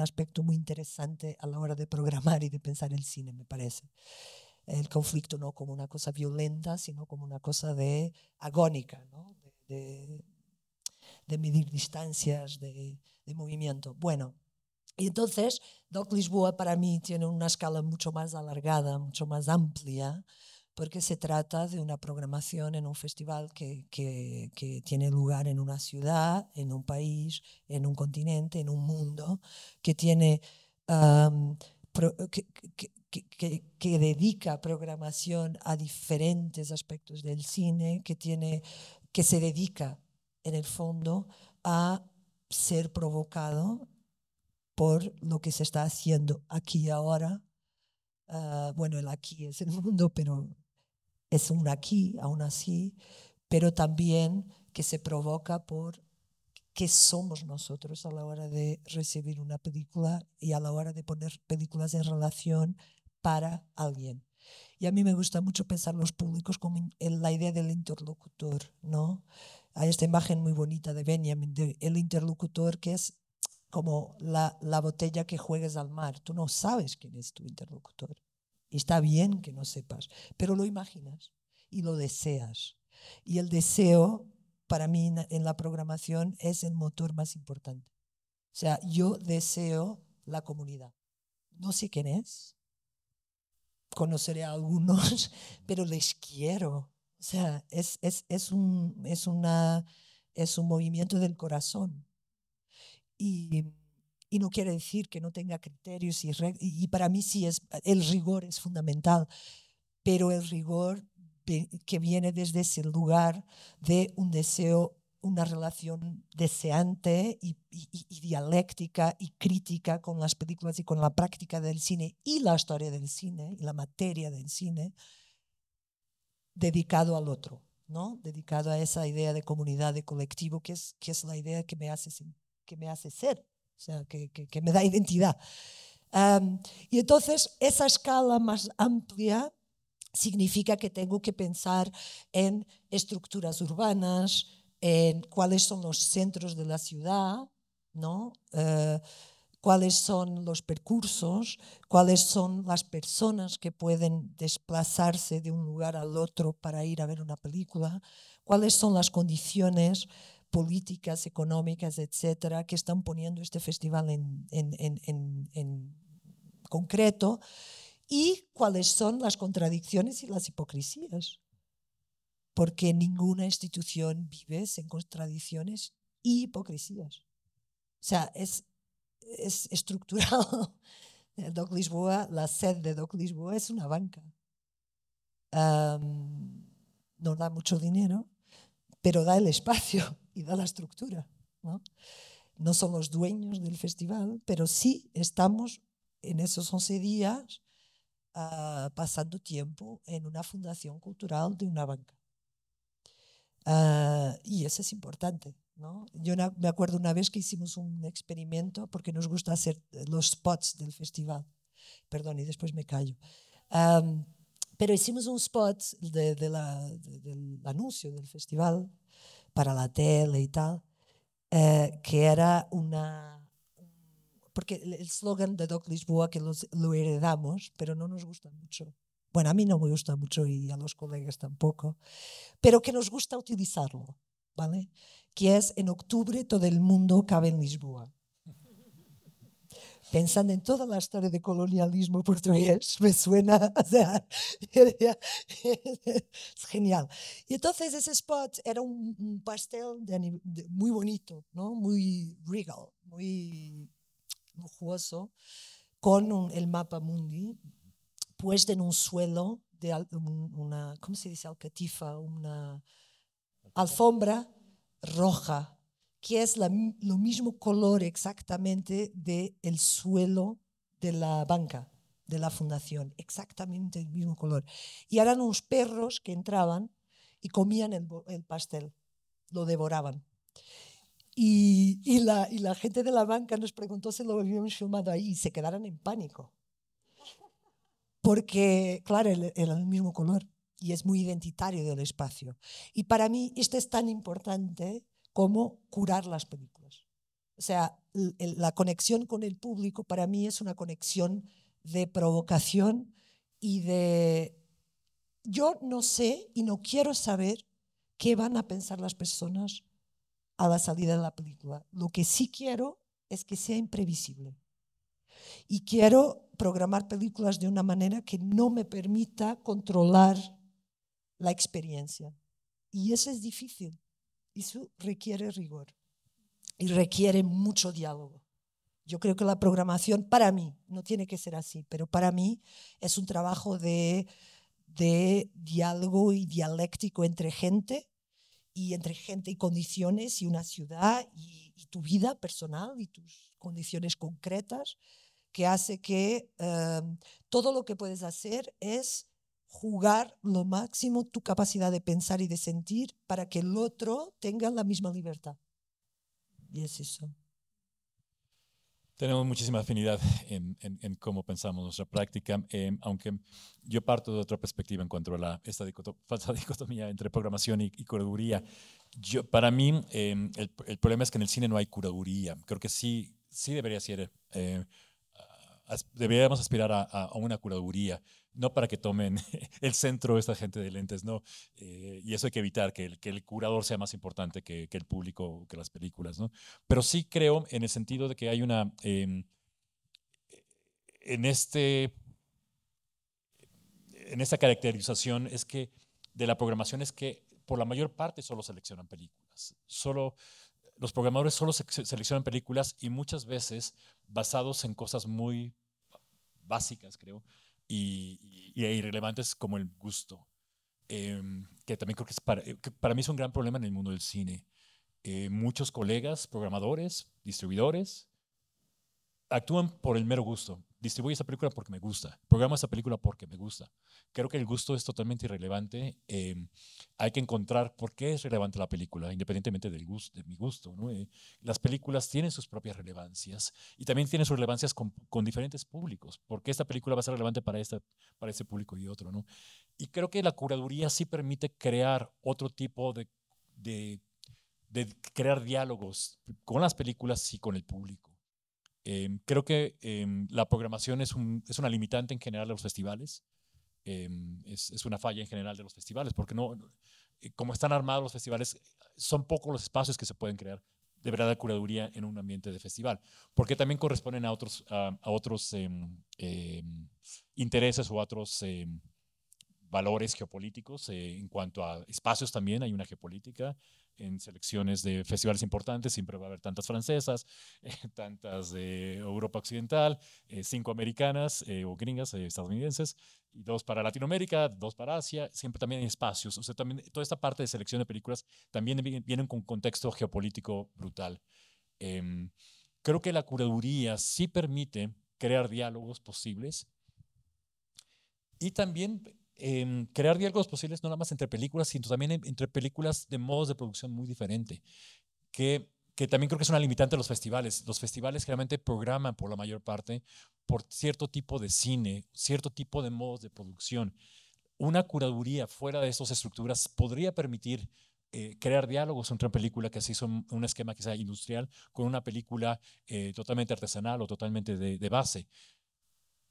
aspecto muy interesante a la hora de programar y de pensar el cine, me parece. El conflicto no como una cosa violenta, sino como una cosa de agónica, ¿no? de, de, medir distancias, de, movimiento. Bueno, y entonces Doc Lisboa para mí tiene una escala mucho más alargada, mucho más amplia, porque se trata de una programación en un festival que, tiene lugar en una ciudad, en un país, en un continente, en un mundo, que tiene... que, dedica programación a diferentes aspectos del cine, que, tiene, que se dedica en el fondo a ser provocado por lo que se está haciendo aquí y ahora. Ah, bueno, el aquí es el mundo, pero es un aquí, aún así, pero también que se provoca por qué somos nosotros a la hora de recibir una película y a la hora de poner películas en relación para alguien. Y a mí me gusta mucho pensar los públicos como en la idea del interlocutor, ¿no? Hay esta imagen muy bonita de Benjamin, el interlocutor que es como la, la botella que juegas al mar. Tú no sabes quién es tu interlocutor. Está bien que no sepas, pero lo imaginas y lo deseas. Y el deseo para mí en la programación es el motor más importante. O sea, yo deseo la comunidad. No sé quién es, conoceré a algunos, pero les quiero. O sea, es, es, un, es, una, es un movimiento del corazón. Y y no quiere decir que no tenga criterios y, y para mí sí es, el rigor es fundamental, pero el rigor que viene desde ese lugar de un deseo, una relación deseante y, y, dialéctica y crítica con las películas y con la práctica del cine y la historia del cine y la materia del cine, dedicado al otro, ¿no? dedicado a esa idea de comunidad, de colectivo, que es, que es la idea que me hace, que me hace ser o sea, que, me da identidad. y entonces esa escala más amplia significa que tengo que pensar en estructuras urbanas, en cuáles son los centros de la ciudad, ¿no? Eh, cuáles son los percursos, cuáles son las personas que pueden desplazarse de un lugar al otro para ir a ver una película, cuáles son las condiciones, políticas económicas, etcétera, que están poniendo este festival en, concreto y cuáles son las contradicciones y las hipocresías. Porque ninguna institución vive sin contradicciones y hipocresías. O sea, es, es estructural. El Doc Lisboa, la sed de Doc Lisboa es una banca. nos no da mucho dinero, pero da el espacio y da la estructura. ¿no? no son los dueños del festival, pero sí estamos en esos 11 días ah, pasando tiempo en una fundación cultural de una banca. Ah, y eso es importante. ¿no? Yo me acuerdo una vez que hicimos un experimento porque nos gusta hacer los spots del festival. Perdón, y después me callo. pero hicimos un spot de, del anuncio del festival para la tele y tal, eh, que era una... Porque el slogan de Doc Lisboa, que lo heredamos, pero no nos gusta mucho. Bueno, a mí no me gusta mucho y a los colegas tampoco, pero que nos gusta utilizarlo, ¿vale? Que es en octubre todo el mundo cabe en Lisboa pensando en toda la historia de colonialismo portugués, me suena, o sea, es genial. Y entonces ese spot era un, pastel muy bonito, ¿no? muy regal, muy lujoso, con el mapa mundi puesto en un suelo de una, ¿cómo se dice? Alcatifa, una alfombra roja que es lo mismo color exactamente del el suelo de la banca, de la fundación, exactamente el mismo color. Y eran unos perros que entraban y comían el, pastel, lo devoraban. Y, y, la, y, la, gente de la banca nos preguntó si lo habíamos filmado ahí y se quedaron en pánico. Porque, claro, era el mismo color y es muy identitario del espacio. Y para mí esto es tan importante cómo curar las películas. O sea, la conexión con el público para mí es una conexión de provocación y de... Yo no sé y no quiero saber qué van a pensar las personas a la salida de la película. Lo que sí quiero es que sea imprevisible. Y quiero programar películas de una manera que no me permita controlar la experiencia. Y eso es difícil, eso requiere rigor y requiere mucho diálogo. Yo creo que la programación para mí, no tiene que ser así, pero para mí es un trabajo de, de diálogo y dialéctico entre gente y entre gente y condiciones y una ciudad y, tu vida personal y tus condiciones concretas que hace que eh, todo lo que puedes hacer es jugar lo máximo tu capacidad de pensar y de sentir para que el otro tenga la misma libertad. Y es eso. Tenemos muchísima afinidad en, cómo pensamos nuestra práctica, em, aunque yo parto de otra perspectiva en cuanto a la, esta falsa dicotomía entre programación y, curaduría. Yo, para mí, em, el, problema es que en el cine no hay curaduría. Creo que sí, sí debería ser, eh, deberíamos aspirar a, a una curaduría no para que tomen el centro esta gente de lentes, no. Eh, y eso hay que evitar, que el, curador sea más importante que, el público, que las películas, ¿no? Pero sí creo en el sentido de que hay una... Em, en este... En esta caracterización es que de la programación es que por la mayor parte solo seleccionan películas. Solo, los programadores solo seleccionan películas y muchas veces basados en cosas muy básicas, creo, y, irrelevantes como el gusto, em, que también creo eh, que, para, mí es un gran problema en el mundo del cine. Eh, muchos colegas, programadores, distribuidores, actúan por el mero gusto, distribuye esa película porque me gusta, programa esa película porque me gusta. Creo que el gusto es totalmente irrelevante. Em, hay que encontrar por qué es relevante la película, independientemente del gusto, de mi gusto. Eh, las películas tienen sus propias relevancias y también tienen sus relevancias con, diferentes públicos. ¿Por qué esta película va a ser relevante para, esta, para este público y otro? ¿no? Y creo que la curaduría sí permite crear otro tipo de, de, de crear diálogos con las películas y con el público. Em, creo que em, la programación es, una limitante en general de los festivales. Em, es, una falla en general de los festivales, porque no, eh, como están armados los festivales, son pocos los espacios que se pueden crear de de curaduría en un ambiente de festival, porque también corresponden a otros, a otros intereses o a otros valores geopolíticos eh, en cuanto a espacios también, hay una geopolítica, en selecciones de festivales importantes, siempre va a haber tantas francesas, eh, tantas de Europa Occidental, eh, cinco americanas eh, o gringas estadounidenses, y dos para Latinoamérica, dos para Asia, siempre también hay espacios. O sea, también toda esta parte de selección de películas también vienen con contexto geopolítico brutal. Em, creo que la curaduría sí permite crear diálogos posibles y también Em, crear diálogos posibles no nada más entre películas, sino también entre películas de modos de producción muy diferente, que, que también creo que es una limitante de los festivales. Los festivales generalmente programan por la mayor parte por cierto tipo de cine, cierto tipo de modos de producción. Una curaduría fuera de esas estructuras podría permitir eh, crear diálogos entre una película que se hizo un esquema quizá industrial con una película eh, totalmente artesanal o totalmente de, de base,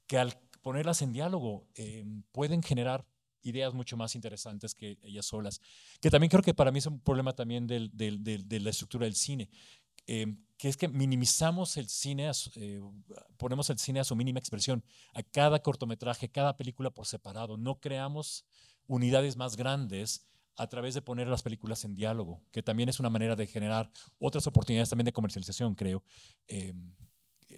que al ponerlas en diálogo, eh, pueden generar ideas mucho más interesantes que ellas solas. Que también creo que para mí es un problema también de la estructura del cine, eh, que es que minimizamos el cine, eh, ponemos el cine a su mínima expresión, a cada cortometraje, cada película por separado. No creamos unidades más grandes a través de poner las películas en diálogo, que también es una manera de generar otras oportunidades también de comercialización, creo.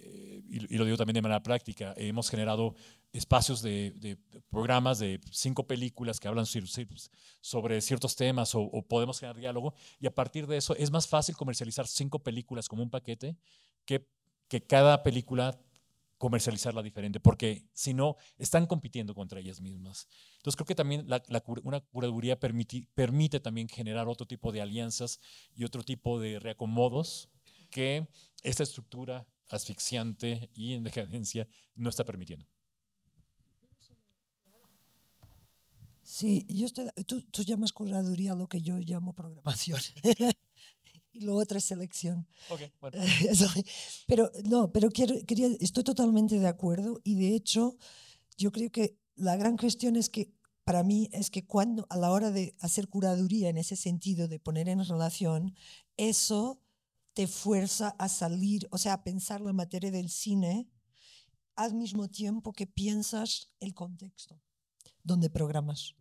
Eh, y, lo digo también de manera práctica, eh, hemos generado espacios de, programas de cinco películas que hablan sobre ciertos temas o, podemos generar diálogo y a partir de eso es más fácil comercializar cinco películas como un paquete que, que cada película comercializarla diferente, porque si no, están compitiendo contra ellas mismas. Entonces creo que también una curaduría permite también generar otro tipo de alianzas y otro tipo de reacomodos que esta estructura asfixiante y en decadencia no está permitiendo. Sí, yo tú, tú llamas curaduría lo que yo llamo programación. y lo otra es selección. bueno. pero no, pero quiero, quería, estoy totalmente de acuerdo y de hecho yo creo que la gran cuestión es que para mí es que cuando a la hora de hacer curaduría en ese sentido de poner en relación, eso te fuerza a salir, o sea, a pensar la materia del cine al mismo tiempo que piensas el contexto donde programas,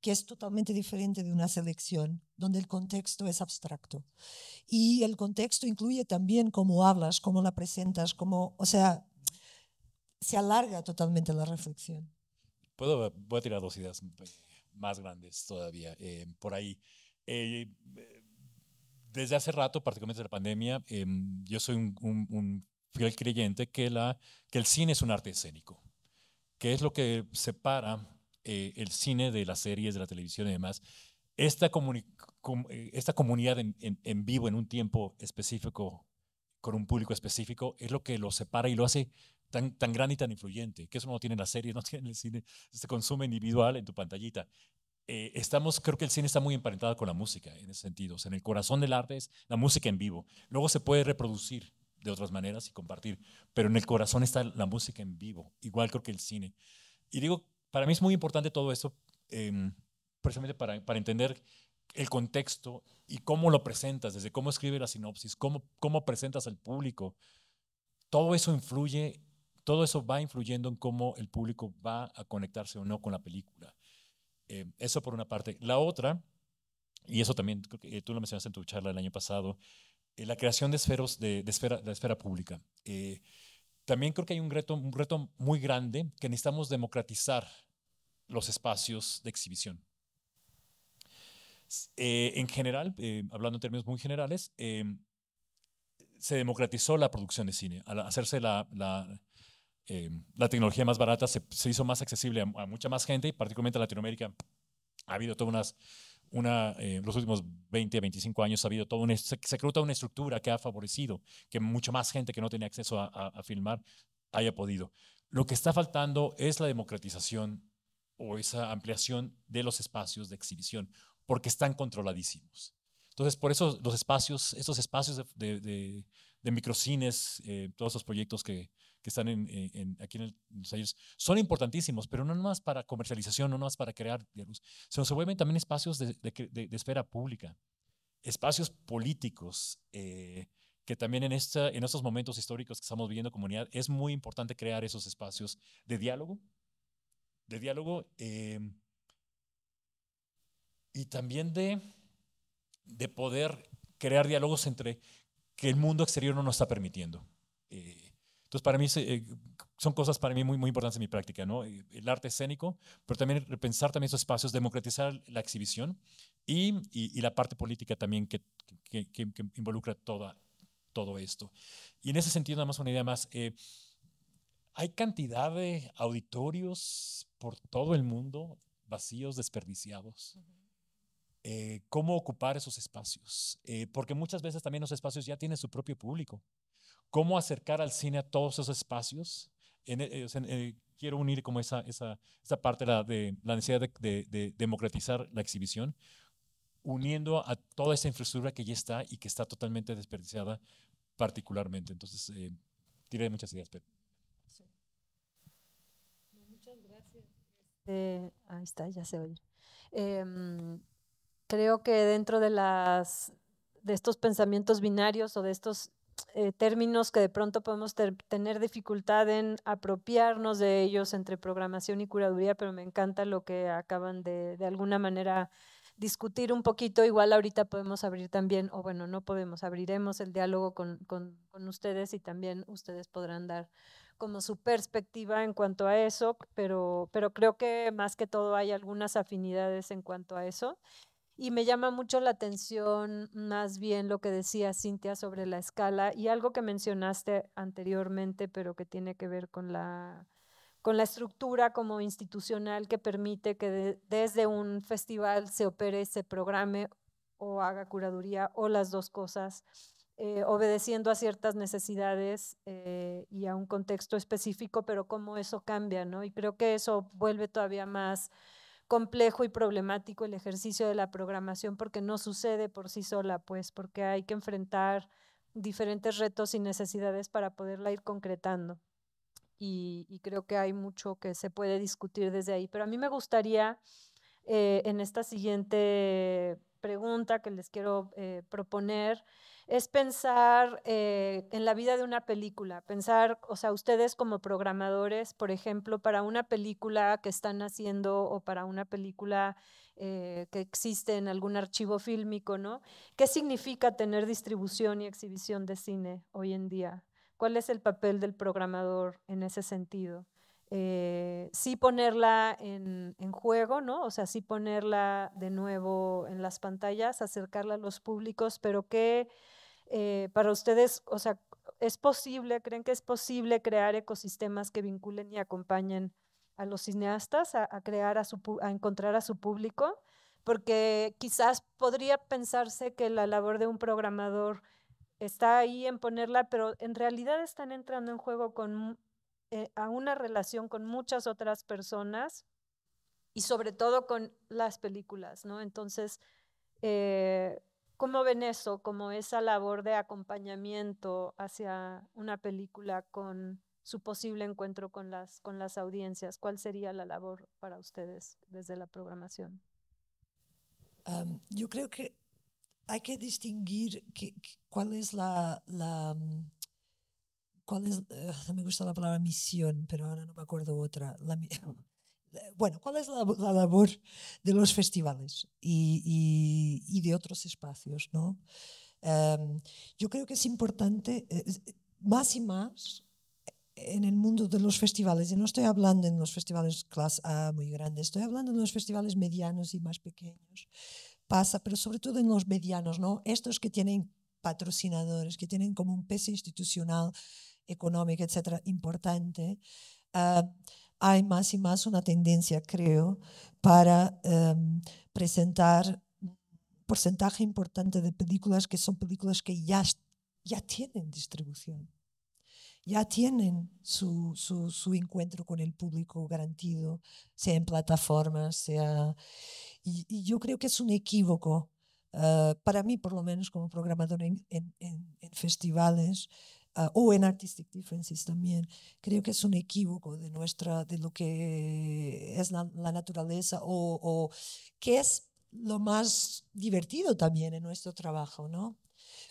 que es totalmente diferente de una selección, donde el contexto es abstracto. Y el contexto incluye también cómo hablas, cómo la presentas, cómo, o sea, se alarga totalmente la reflexión. Puedo, voy a tirar dos ideas eh, más grandes todavía eh, por ahí. Eh, desde hace rato, particularmente desde la pandemia, em, yo soy un, fiel creyente que, la, que el cine es un arte escénico, que es lo que separa eh, el cine de las series, de la televisión y demás. Esta, eh, esta comunidad en, vivo en un tiempo específico, con un público específico, es lo que lo separa y lo hace tan, tan grande y tan influyente, que eso no lo la las series, no tiene el cine, se consume individual en tu pantallita. Eh, creo que el cine está muy emparentado con la música en ese sentido. en el corazón del arte es la música en vivo. Luego se puede reproducir de otras maneras y compartir, pero en el corazón está la música en vivo, igual creo que el cine. Y digo, para mí es muy importante todo eso em, precisamente para, entender el contexto y cómo lo presentas, desde cómo escribe la sinopsis, cómo, cómo presentas al público. Todo eso influye, todo eso va influyendo en cómo el público va a conectarse o no con la película. Eh, eso por una parte. La otra, y eso también que eh, tú lo mencionaste en tu charla el año pasado, eh, la creación de, esferos, de, esfera, de esfera pública. también creo que hay un reto, un reto muy grande que necesitamos democratizar los espacios de exhibición. en general, hablando en términos muy generales, se democratizó la producción de cine al hacerse la eh, la tecnología más barata se, hizo más accesible a, mucha más gente y particularmente en Latinoamérica ha habido todas unas, una, eh, los últimos 20, 25 años ha habido todo una, se, ha una estructura que ha favorecido que mucha más gente que no tenía acceso a, filmar haya podido. Lo que está faltando es la democratización o esa ampliación de los espacios de exhibición, porque están controladísimos. Entonces, por eso los espacios, estos espacios de, microcines, eh, todos esos proyectos que, que están en, aquí en, los son importantísimos, pero no nomás para comercialización, no nomás para crear diálogos, sino se vuelven también espacios de, esfera pública, espacios políticos, eh, que también en, esta, en estos momentos históricos que estamos viviendo comunidad, es muy importante crear esos espacios de diálogo, de diálogo em, y también de, de poder crear diálogos entre que el mundo exterior no nos está permitiendo. Eh, para mí eh, son cosas para mí muy, muy importantes en mi práctica, El arte escénico, pero también repensar también esos espacios, democratizar la exhibición y, la parte política también que, involucra toda, todo esto. Y en ese sentido, nada más una idea más. Eh, hay cantidad de auditorios por todo el mundo vacíos, desperdiciados. Eh, ¿Cómo ocupar esos espacios? porque muchas veces también los espacios ya tienen su propio público cómo acercar al cine a todos esos espacios. Eh, eh, quiero unir como esa, esa, esa parte la, de la necesidad de, democratizar la exhibición, uniendo a toda esa infraestructura que ya está y que está totalmente desperdiciada particularmente. Entonces, eh, tiré muchas ideas, Pedro. Muchas gracias. Este, ahí está, ya se oye. Em, creo que dentro de las de estos pensamientos binarios o de estos eh, términos que de pronto podemos tener dificultad en apropiarnos de ellos entre programación y curaduría, pero me encanta lo que acaban de, de alguna manera discutir un poquito. Igual ahorita podemos abrir también, o bueno, no podemos, abriremos el diálogo con, con, con ustedes y también ustedes podrán dar como su perspectiva en cuanto a eso, pero, pero creo que más que todo hay algunas afinidades en cuanto a eso. Y me llama mucho la atención más bien lo que decía Cintia sobre la escala y algo que mencionaste anteriormente, pero que tiene que ver con la, con la estructura como institucional que permite que desde un festival se opere, se programe o haga curaduría o las dos cosas, eh, obedeciendo a ciertas necesidades eh, y a un contexto específico, pero cómo eso cambia, ¿no? Y creo que eso vuelve todavía más complejo y problemático el ejercicio de la programación porque no sucede por sí sola, pues porque hay que enfrentar diferentes retos y necesidades para poderla ir concretando. Y, creo que hay mucho que se puede discutir desde ahí. Pero a mí me gustaría eh, en esta siguiente pregunta que les quiero eh, proponer es pensar eh, en la vida de una película, pensar, o sea, ustedes como programadores, por ejemplo, para una película que están haciendo o para una película eh, que existe en algún archivo fílmico, ¿no? ¿Qué significa tener distribución y exhibición de cine hoy en día? ¿Cuál es el papel del programador en ese sentido? Eh, sí ponerla en, juego, ¿no? O sea, sí ponerla de nuevo en las pantallas, acercarla a los públicos, pero que eh, para ustedes, o sea, ¿es posible, creen que es posible crear ecosistemas que vinculen y acompañen a los cineastas crear, a, su, a encontrar a su público? Porque quizás podría pensarse que la labor de un programador está ahí en ponerla, pero en realidad están entrando en juego con eh, a una relación con muchas otras personas y sobre todo con las películas, ¿no? Entonces, eh, ¿cómo ven eso? Como esa labor de acompañamiento hacia una película con su posible encuentro con las, con las audiencias. ¿Cuál sería la labor para ustedes desde la programación? yo creo que hay que distinguir cuál es la, mm, ¿Cuál es? Eh, me gusta la palabra misión, pero ahora no me acuerdo otra. bueno, ¿cuál es la, labor de los festivales y, y, de otros espacios? ¿no? Em, yo creo que es importante, eh, más y más, en el mundo de los festivales, y no estoy hablando en los festivales clase A muy grandes, estoy hablando en los festivales medianos y más pequeños, pasa, pero sobre todo en los medianos, ¿no? Estos que tienen patrocinadores, que tienen como un peso institucional económica, etcétera, importante, ah, hay más y más una tendencia, creo, para em, presentar un porcentaje importante de películas que son películas que ya, ya tienen distribución, ya tienen su, encuentro con el público garantido, sea en plataformas, sea... Y, yo creo que es un equívoco, ah, para mí por lo menos como programador en festivales, Ah, o en Artistic Differences también, creo que es un equívoco de, nuestra, de lo que es la, naturaleza o, que qué es lo más divertido también en nuestro trabajo, ¿no?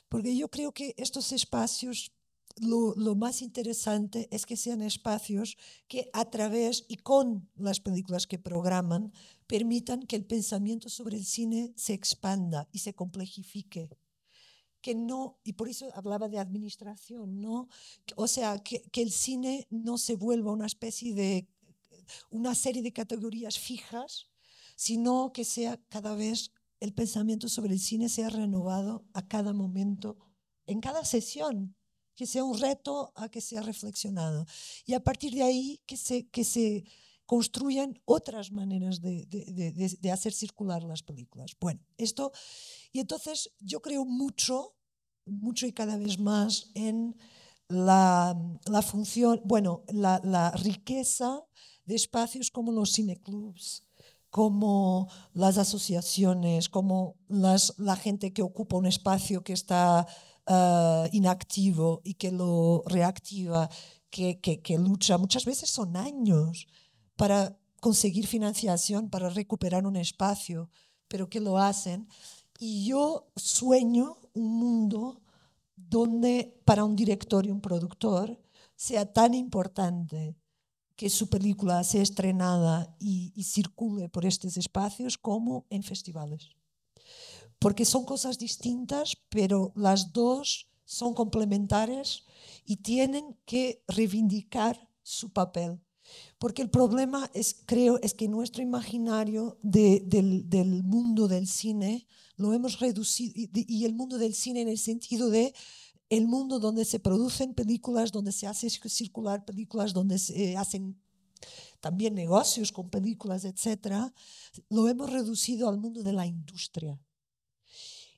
Porque yo creo que estos espacios, lo más interesante es que sean espacios que a través y con las películas que programan permitan que el pensamiento sobre el cine se expanda y se complejifique que no, y por eso hablaba de administración, ¿no? O sea, que, que el cine no se vuelva una especie de, una serie de categorías fijas, sino que sea cada vez el pensamiento sobre el cine sea renovado a cada momento, en cada sesión, que sea un reto a que sea reflexionado. Y a partir de ahí, que se, que se construyan otras maneras de, hacer circular las películas. Bueno, esto, y entonces yo creo mucho, mucho y cada vez más en la, función, bueno, la, riqueza de espacios como los cineclubs, como las asociaciones, como la gente que ocupa un espacio que está ah, inactivo y que lo reactiva, que lucha. Muchas veces son años para conseguir financiación, para recuperar un espacio, pero que lo hacen. Y yo sueño un mundo donde para un director y un productor sea tan importante que su película sea estrenada y, circule por estos espacios como en festivales. Porque son cosas distintas, pero las dos son complementarias y tienen que reivindicar su papel. Porque el problema es, creo, es que nuestro imaginario del, mundo del cine lo hemos reducido, y, el mundo del cine en el sentido de el mundo donde se producen películas, donde se hacen circular películas, donde se eh, hacen también negocios con películas, etc., lo hemos reducido al mundo de la industria.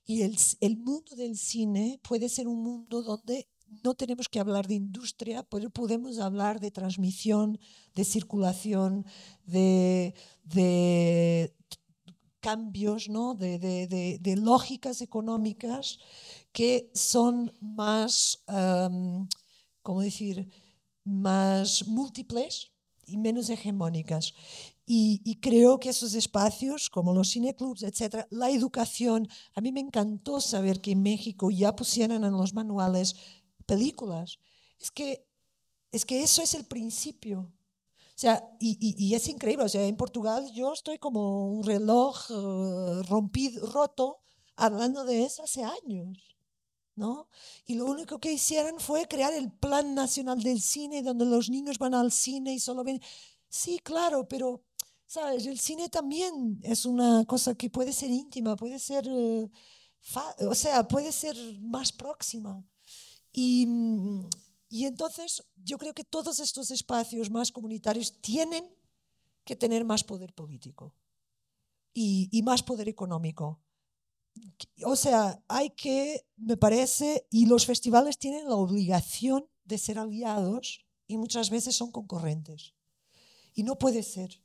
Y el, el mundo del cine puede ser un mundo donde no tenemos que hablar de industria, pero podemos hablar de transmisión, de circulación, de, cambios, ¿no? de, lógicas económicas que son más, em, ¿cómo decir?, más múltiples y menos hegemónicas. Y, creo que esos espacios, como los cineclubs, etcétera, la educación, a mí me encantó saber que en México ya pusieran en los manuales películas, es que, es que eso es el principio. O sea, y, y, es increíble, o sea, en Portugal yo estoy como un reloj eh, rompido, roto, hablando de eso hace años. ¿No? Y lo único que hicieron fue crear el Plan Nacional del Cine, donde los niños van al cine y solo ven. Sí, claro, pero, ¿sabes? El cine también es una cosa que puede ser íntima, puede ser, eh, o sea, puede ser más próxima. Mm, y, entonces yo creo que todos estos espacios más comunitarios tienen que tener más poder político y, más poder económico. O sea, hay que, me parece, y los festivales tienen la obligación de ser aliados y muchas veces son concurrentes. Y no puede ser.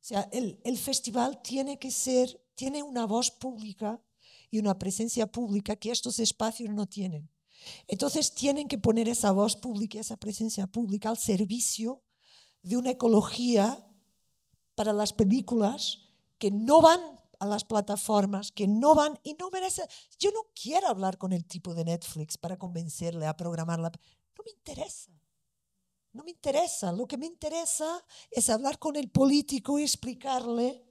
O sea, el festival tiene que ser, tiene una voz pública y una presencia pública que estos espacios no tienen. Entonces tienen que poner esa voz pública, esa presencia pública al servicio de una ecología para las películas que no van a las plataformas, que no van y no merecen. Yo no quiero hablar con el tipo de Netflix para convencerle a programarla. No me interesa. No me interesa. Lo que me interesa es hablar con el político y explicarle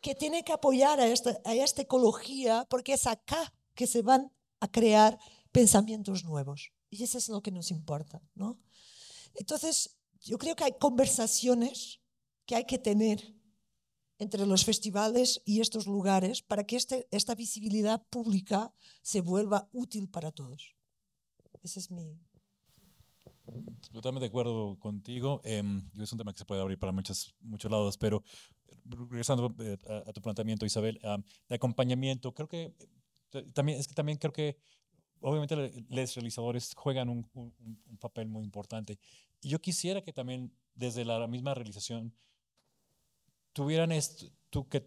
que tiene que apoyar a esta, a esta ecología porque es acá que se van a crear pensamientos nuevos. Y eso es lo que nos importa, ¿no? Entonces, yo creo que hay conversaciones que hay que tener entre los festivales y estos lugares para que este, esta visibilidad pública se vuelva útil para todos. Ese es mi... Totalmente de acuerdo contigo. Em, es un tema que se puede abrir para muchos, muchos lados, pero regresando eh, a, tu planteamiento, Isabel, de acompañamiento, creo que también, es que también creo que obviamente los realizadores juegan un, papel muy importante. Y yo quisiera que también desde la misma realización tuvieran esto, tú que,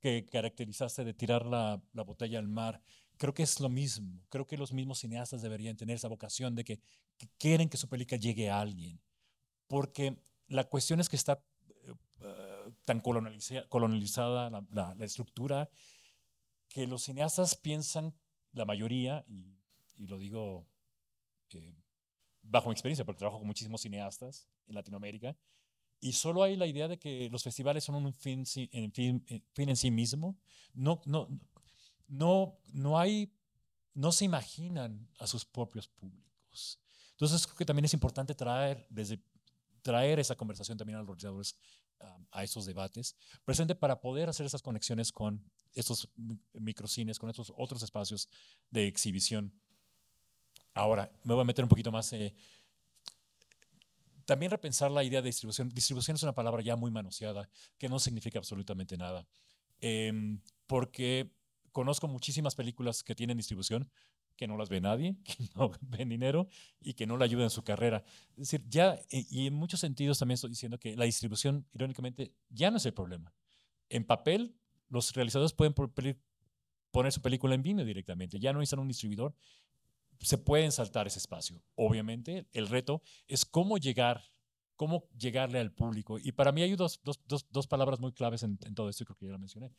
que caracterizaste de tirar la, botella al mar, creo que es lo mismo. Creo que los mismos cineastas deberían tener esa vocación de que, quieren que su película llegue a alguien. Porque la cuestión es que está eh, eh, tan colonializada colonizada la estructura que los cineastas piensan, la mayoría, y, lo digo eh, bajo mi experiencia, porque trabajo con muchísimos cineastas en Latinoamérica, y solo hay la idea de que los festivales son un fin, en, eh, en sí mismo. No, no, no, no hay, no se imaginan a sus propios públicos. Entonces creo que también es importante traer desde traer esa conversación también a los realizadores a esos debates, presente para poder hacer esas conexiones con estos microcines, con estos otros espacios de exhibición. Ahora, me voy a meter un poquito más. Eh, también repensar la idea de distribución. Distribución es una palabra ya muy manoseada, que no significa absolutamente nada. Em, porque conozco muchísimas películas que tienen distribución, que no las ve nadie, que no ven dinero y que no le ayuda en su carrera. Es decir, ya, eh, y en muchos sentidos también estoy diciendo que la distribución, irónicamente, ya no es el problema. En papel, los realizadores pueden poner su película en vino directamente, ya no necesitan un distribuidor, se pueden saltar ese espacio. Obviamente, el reto es cómo llegar cómo llegarle al público. Y para mí hay dos, dos, dos, dos palabras muy claves en, todo esto, creo que ya la mencioné.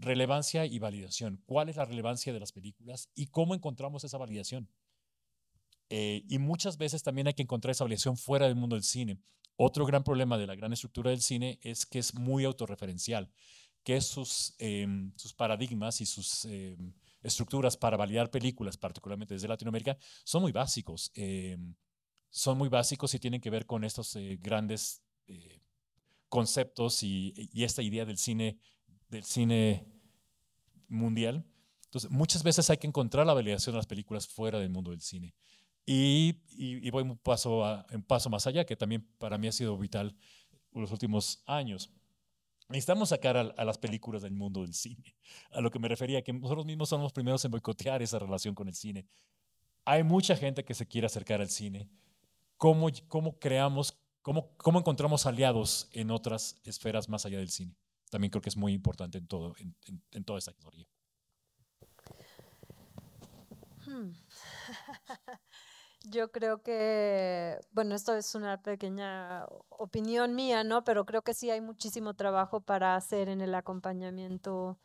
Relevancia y validación. ¿Cuál es la relevancia de las películas y cómo encontramos esa validación? Eh, y muchas veces también hay que encontrar esa validación fuera del mundo del cine. Otro gran problema de la gran estructura del cine es que es muy autorreferencial, que sus, em, sus paradigmas y sus em, estructuras para validar películas, particularmente desde Latinoamérica, son muy básicos. Em, son muy básicos y tienen que ver con estos eh, grandes eh, conceptos y, y, esta idea del cine del cine mundial. Entonces, muchas veces hay que encontrar la validación de las películas fuera del mundo del cine. Y, voy un paso, paso más allá, que también para mí ha sido vital los últimos años. Necesitamos sacar a, las películas del mundo del cine. A lo que me refería, que nosotros mismos somos los primeros en boicotear esa relación con el cine. Hay mucha gente que se quiere acercar al cine. ¿Cómo, cómo creamos, cómo, cómo encontramos aliados en otras esferas más allá del cine? también creo que es muy importante en, toda esta historia. Hmm. Yo creo que, bueno, esto es una pequeña opinión mía, ¿no? Pero creo que sí hay muchísimo trabajo para hacer en el acompañamiento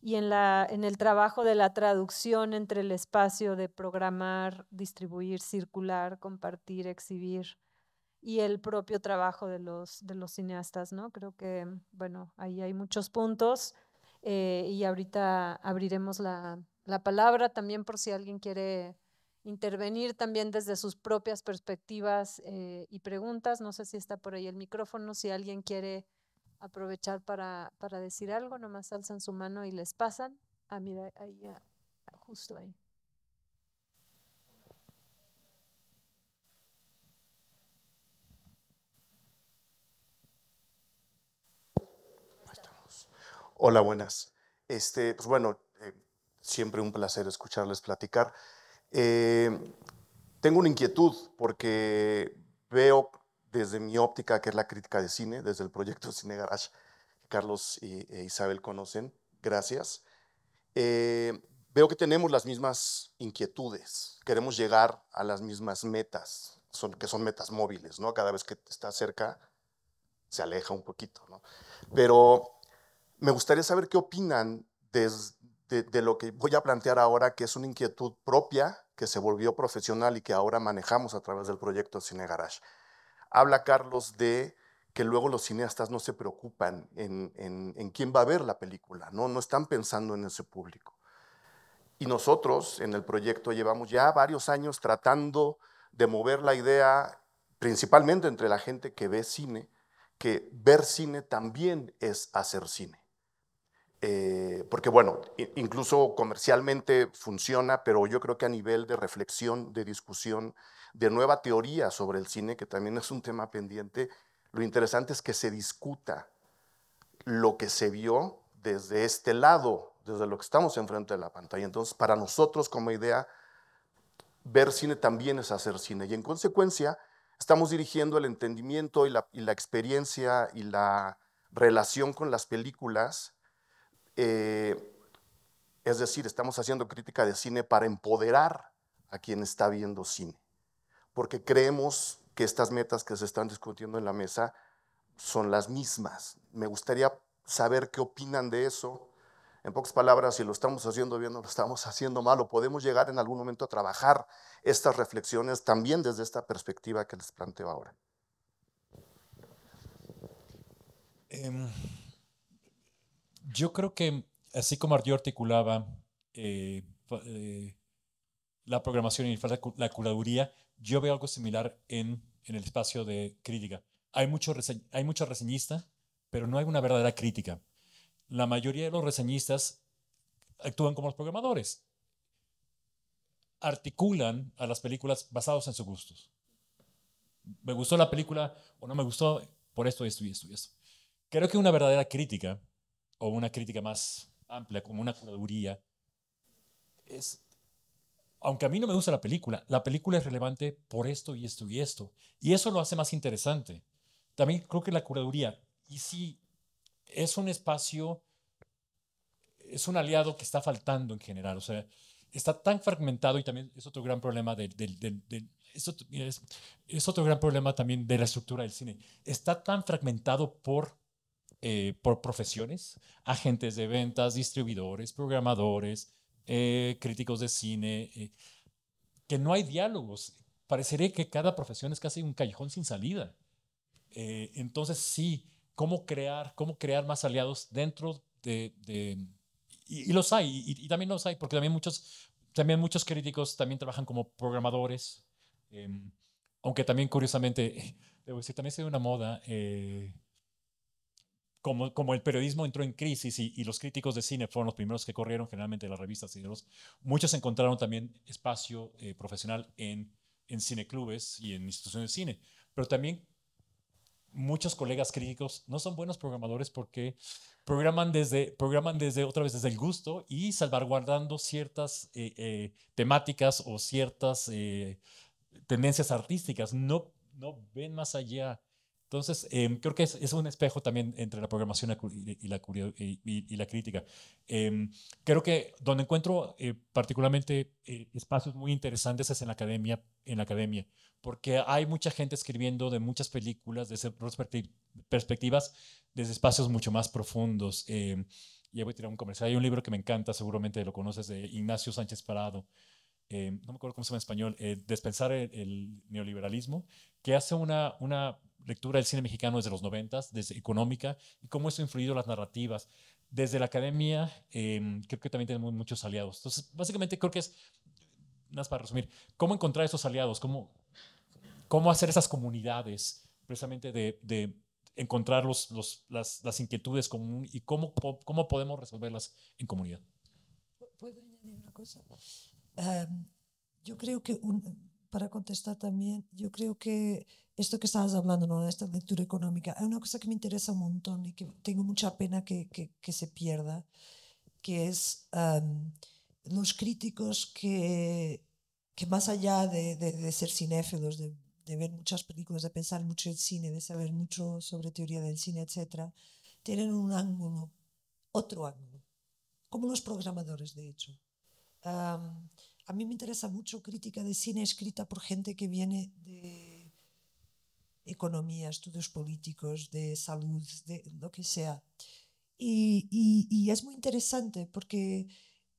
y en, la, en el trabajo de la traducción entre el espacio de programar, distribuir, circular, compartir, exhibir y el propio trabajo de los, de los cineastas, ¿no? Creo que, bueno, ahí hay muchos puntos eh, y ahorita abriremos la, palabra también por si alguien quiere intervenir también desde sus propias perspectivas eh, y preguntas. No sé si está por ahí el micrófono, si alguien quiere aprovechar para, para decir algo, nomás alzan su mano y les pasan. Ah, mira, ahí, ah, justo ahí. Hola, buenas. Este, pues bueno, eh, siempre un placer escucharles platicar. Eh, tengo una inquietud porque veo desde mi óptica, que es la crítica de cine, desde el proyecto Cine Garage, Carlos e Isabel conocen, gracias. Eh, veo que tenemos las mismas inquietudes, queremos llegar a las mismas metas, que son metas móviles, ¿no? Cada vez que está cerca, se aleja un poquito, ¿no? Pero me gustaría saber qué opinan de, lo que voy a plantear ahora, que es una inquietud propia que se volvió profesional y que ahora manejamos a través del proyecto Cine Garage. Habla Carlos de que luego los cineastas no se preocupan en, en quién va a ver la película, ¿no? no están pensando en ese público. Y nosotros en el proyecto llevamos ya varios años tratando de mover la idea, principalmente entre la gente que ve cine, que ver cine también es hacer cine. Eh, porque bueno, incluso comercialmente funciona, pero yo creo que a nivel de reflexión, de discusión, de nueva teoría sobre el cine, que también es un tema pendiente, lo interesante es que se discuta lo que se vio desde este lado, desde lo que estamos enfrente de la pantalla. Entonces, para nosotros como idea, ver cine también es hacer cine. Y en consecuencia, estamos dirigiendo el entendimiento y la experiencia y la relación con las películas eh, es decir, estamos haciendo crítica de cine para empoderar a quien está viendo cine, porque creemos que estas metas que se están discutiendo en la mesa son las mismas. Me gustaría saber qué opinan de eso. En pocas palabras, si lo estamos haciendo bien o lo estamos haciendo mal, o podemos llegar en algún momento a trabajar estas reflexiones también desde esta perspectiva que les planteo ahora. Em, yo creo que, así como yo articulaba eh, eh, la programación y la curaduría, yo veo algo similar en, el espacio de crítica. Hay mucho, hay reseñista, pero no hay una verdadera crítica. La mayoría de los reseñistas actúan como los programadores. Articulan a las películas basados en sus gustos. Me gustó la película o no me gustó por esto, esto y esto y esto. Creo que una verdadera crítica o una crítica más amplia, como una curaduría, es, aunque a mí no me gusta la película, la película es relevante por esto y esto y esto. Y eso lo hace más interesante. También creo que la curaduría, y si es un espacio, es un aliado que está faltando en general. O sea, está tan fragmentado y también es otro gran problema del... del, es otro gran problema también de la estructura del cine. Está tan fragmentado por eh, por profesiones, agentes de ventas, distribuidores, programadores, eh, críticos de cine, eh, que no hay diálogos. Parecería que cada profesión es casi un callejón sin salida. entonces, sí, cómo crear, cómo crear más aliados dentro de... y, los hay, y, también los hay, porque también muchos, también muchos críticos también trabajan como programadores, em, aunque también curiosamente, debo decir, también se ve una moda como, el periodismo entró en crisis y, los críticos de cine fueron los primeros que corrieron generalmente de las revistas y los, muchos encontraron también espacio eh, profesional en, cineclubes y en instituciones de cine, pero también muchos colegas críticos no son buenos programadores porque programan desde, programan desde otra vez desde el gusto y salvaguardando ciertas eh, eh, temáticas o ciertas tendencias artísticas. No, no ven más allá entonces, em, creo que es, un espejo también entre la programación y la, y, la crítica. Em, creo que donde encuentro eh, particularmente eh, espacios muy interesantes es en la academia, en la academia, porque hay mucha gente escribiendo de muchas películas, desde perspectivas, desde espacios mucho más profundos. Em, ya voy a tirar un comercial. Hay un libro que me encanta, seguramente lo conoces, de Ignacio Sánchez Parado. no me acuerdo cómo se llama en español, eh, Despensar el, neoliberalismo, que hace una, una lectura del cine mexicano desde los noventas, desde económica, y cómo eso ha influido las narrativas. Desde la academia, em, creo que también tenemos muchos aliados. Entonces, básicamente creo que es, más para resumir, cómo encontrar esos aliados, cómo, cómo hacer esas comunidades, precisamente de, de encontrar los, los, las, las, inquietudes comunes y cómo, cómo podemos resolverlas en comunidad. ¿Puedo añadir una cosa? yo creo que, para contestar también, yo creo que esto que estabas hablando, ¿no? esta lectura económica, hay una cosa que me interesa un montón y que tengo mucha pena que, que, se pierda, que es los críticos que, que más allá de, de, ser cinéfilos, de, de, ver muchas películas, de pensar mucho en cine, de saber mucho sobre teoría del cine, etc., tienen un ángulo, otro ángulo, como los programadores, de hecho. a mí me interesa mucho crítica de cine escrita por gente que viene de economía, estudios políticos, de salud, de lo que sea. Y, es muy interesante porque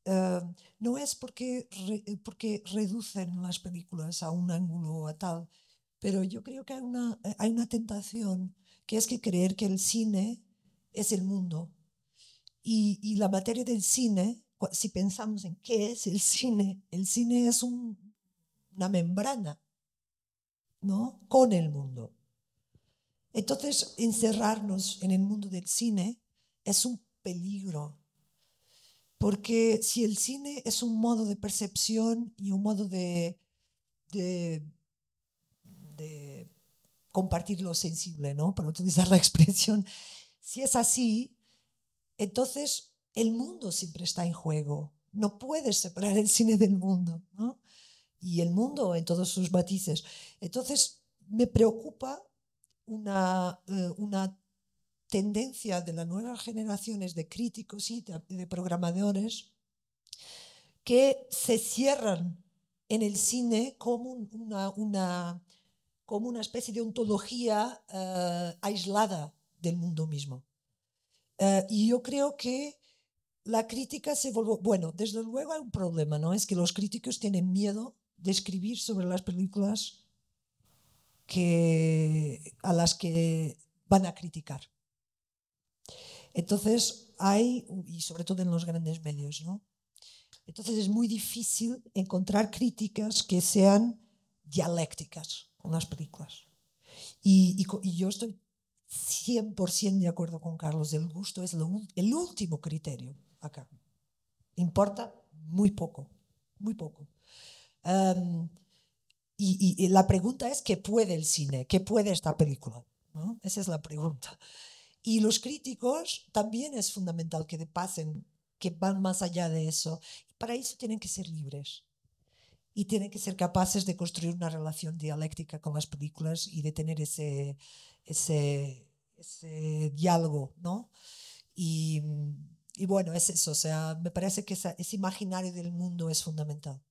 eh, no es porque, porque reducen las películas a un ángulo o a tal, pero yo creo que hay una, hay una tentación que es que creer que el cine es el mundo. Y, la materia del cine, si pensamos en qué es el cine, el cine es una membrana ¿no? con el mundo. Entonces, encerrarnos en el mundo del cine es un peligro, porque si el cine es un modo de percepción y un modo de, de, compartir lo sensible, ¿no? Para utilizar la expresión, si es así, entonces el mundo siempre está en juego. No puedes separar el cine del mundo, ¿no? Y el mundo en todos sus matices. Entonces, me preocupa eh, una, tendencia de las nuevas generaciones de críticos y de, programadores que se cierran en el cine como una, como una especie de ontología eh, aislada del mundo mismo. Eh, y yo creo que la crítica se volvió, bueno, desde luego hay un problema, ¿no? Es que los críticos tienen miedo de escribir sobre las películas que, a las que van a criticar. Entonces hay, y sobre todo en los grandes medios, ¿no? Entonces es muy difícil encontrar críticas que sean dialécticas con las películas. Y, yo estoy 100% de acuerdo con Carlos, el gusto es el último criterio acá. Importa muy poco, muy poco. Em, y, la pregunta es, ¿qué puede el cine? ¿Qué puede esta película? Esa es la pregunta. Y los críticos también es fundamental que pasen, que van más allá de eso. Para eso tienen que ser libres y tienen que ser capaces de construir una relación dialéctica con las películas y de tener ese, ese, diálogo, ¿no? Y, bueno, es eso, o sea, me parece que ese imaginario del mundo es fundamental.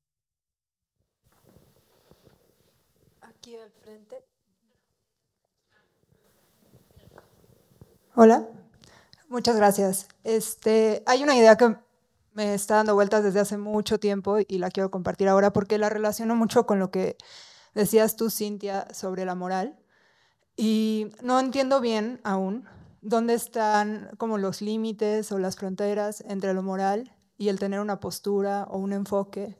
Hola, muchas gracias. Este, hay una idea que me está dando vueltas desde hace mucho tiempo y la quiero compartir ahora porque la relaciono mucho con lo que decías tú, Cintia, sobre la moral. Y no entiendo bien aún dónde están como los límites o las fronteras entre lo moral y el tener una postura o un enfoque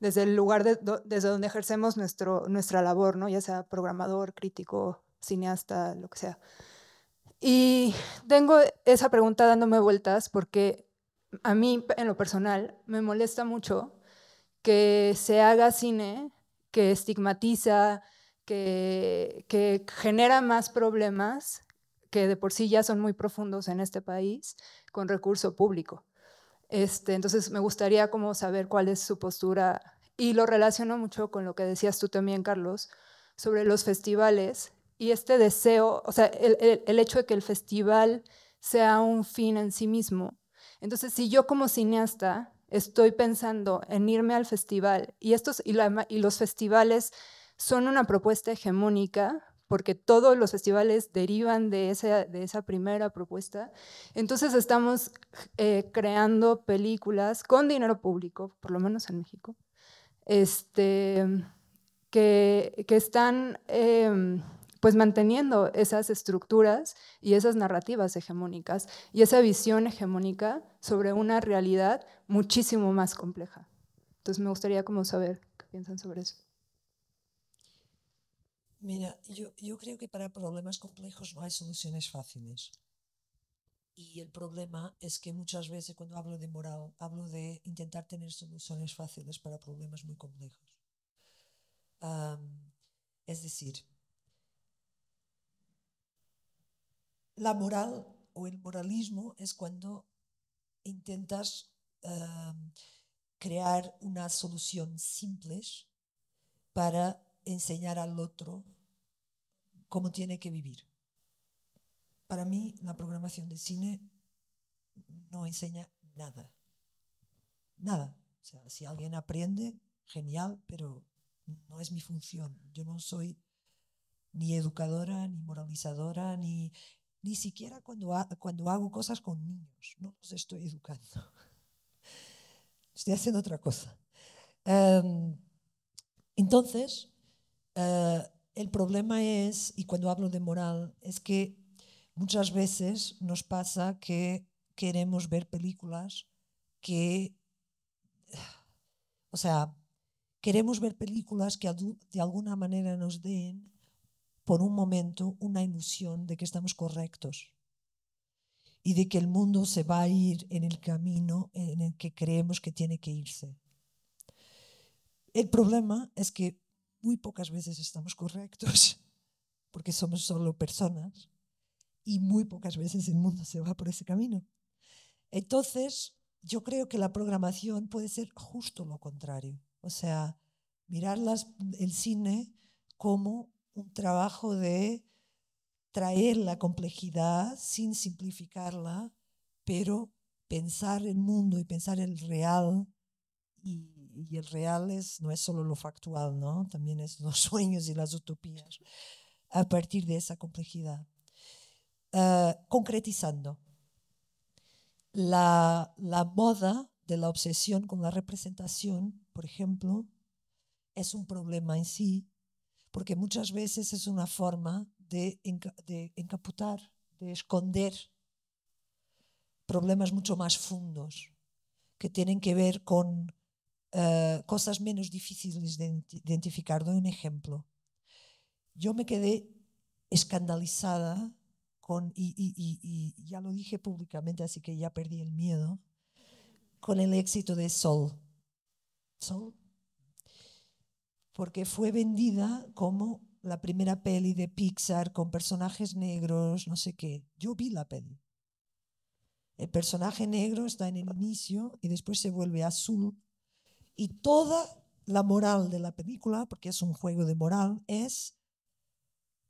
desde el lugar desde donde ejercemos nuestro, nuestra labor, ¿no? ya sea programador, crítico, cineasta, lo que sea. Y tengo esa pregunta dándome vueltas porque a mí, en lo personal, me molesta mucho que se haga cine que estigmatiza, que, que genera más problemas que de por sí ya son muy profundos en este país con recurso público. Este, entonces me gustaría como saber cuál es su postura y lo relaciono mucho con lo que decías tú también, Carlos, sobre los festivales y este deseo, o sea, el, hecho de que el festival sea un fin en sí mismo. Entonces, si yo como cineasta estoy pensando en irme al festival y, estos, y los festivales son una propuesta hegemónica, porque todos los festivales derivan de esa, de esa primera propuesta. Entonces estamos eh, creando películas con dinero público, por lo menos en México, este, que, están em, pues manteniendo esas estructuras y esas narrativas hegemónicas y esa visión hegemónica sobre una realidad muchísimo más compleja. Entonces me gustaría como saber qué piensan sobre eso. Mira, yo, creo que para problemas complejos no hay soluciones fáciles. Y el problema es que muchas veces cuando hablo de moral, hablo de intentar tener soluciones fáciles para problemas muy complejos. es decir, la moral o el moralismo es cuando intentas crear una solución simple para enseñar al otro cómo tiene que vivir. Para mí la programación de cine no enseña nada. Nada. O sea, si alguien aprende, genial, pero no es mi función. Yo no soy ni educadora, ni moralizadora, ni, ni siquiera cuando, cuando hago cosas con niños. No los estoy educando. Estoy haciendo otra cosa. Em, entonces, eh, el problema es, y cuando hablo de moral, es que muchas veces nos pasa que queremos ver películas que, o sea, queremos ver películas que de alguna manera nos den por un momento una ilusión de que estamos correctos y de que el mundo se va a ir en el camino en el que creemos que tiene que irse. El problema es que muy pocas veces estamos correctos, porque somos solo personas, y muy pocas veces el mundo se va por ese camino. Entonces, yo creo que la programación puede ser justo lo contrario, o sea, mirar el cine como un trabajo de traer la complejidad sin simplificarla, pero pensar el mundo y pensar el real y y el real es, no es solo lo factual, ¿no? También es los sueños y las utopías a partir de esa complejidad. Ah, concretizando, la, la moda de la obsesión con la representación, por ejemplo, es un problema en sí, porque muchas veces es una forma de, de encaputar, de esconder problemas mucho más fundos que tienen que ver con eh, cosas menos difíciles de identificar. Doy un ejemplo. Yo me quedé escandalizada con, y, y ya lo dije públicamente, así que ya perdí el miedo, con el éxito de Sol. Sol, porque fue vendida como la primera peli de Pixar con personajes negros, no sé qué. Yo vi la peli. El personaje negro está en el inicio y después se vuelve azul y toda la moral de la película, porque es un juego de moral, es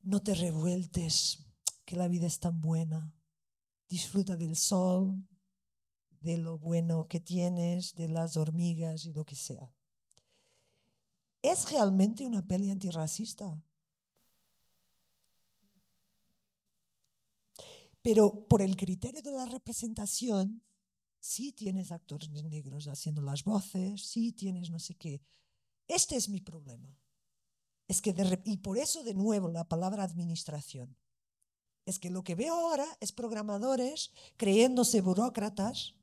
no te revueltes, que la vida es tan buena. Disfruta del sol, de lo bueno que tienes, de las hormigas y lo que sea. ¿Es realmente una peli antirracista? Pero por el criterio de la representación, sí tienes actores negros haciendo las voces, sí tienes no sé qué. Este es mi problema. Es que y por eso de nuevo la palabra administración. Es que lo que veo ahora es programadores creyéndose burócratas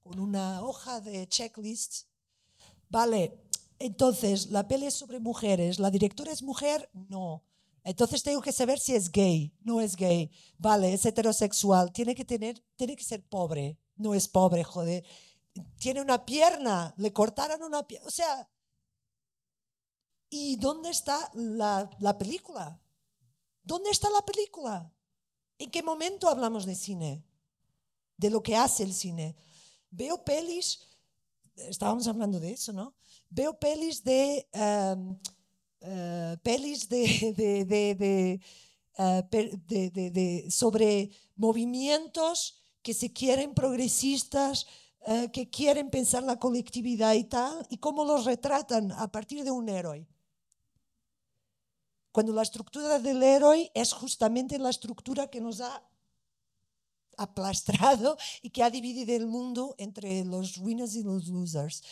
con una hoja de checklist. Vale, entonces la peli es sobre mujeres, la directora es mujer, no. Entonces tengo que saber si es gay, no es gay, vale, es heterosexual, tiene que, tener, tiene que ser pobre, no es pobre, joder. Tiene una pierna, le cortaron una pierna. O sea, ¿y dónde está la, película? ¿Dónde está la película? ¿En qué momento hablamos de cine? De lo que hace el cine. Veo pelis, estábamos hablando de eso, ¿no? Veo pelis de... Em, eh, pelis eh, de, de, de sobre movimientos que se quieren progresistas, eh, que quieren pensar la colectividad y tal, y cómo los retratan a partir de un héroe. Cuando la estructura del héroe es justamente la estructura que nos ha aplastrado y que ha dividido el mundo entre los winners y los losers.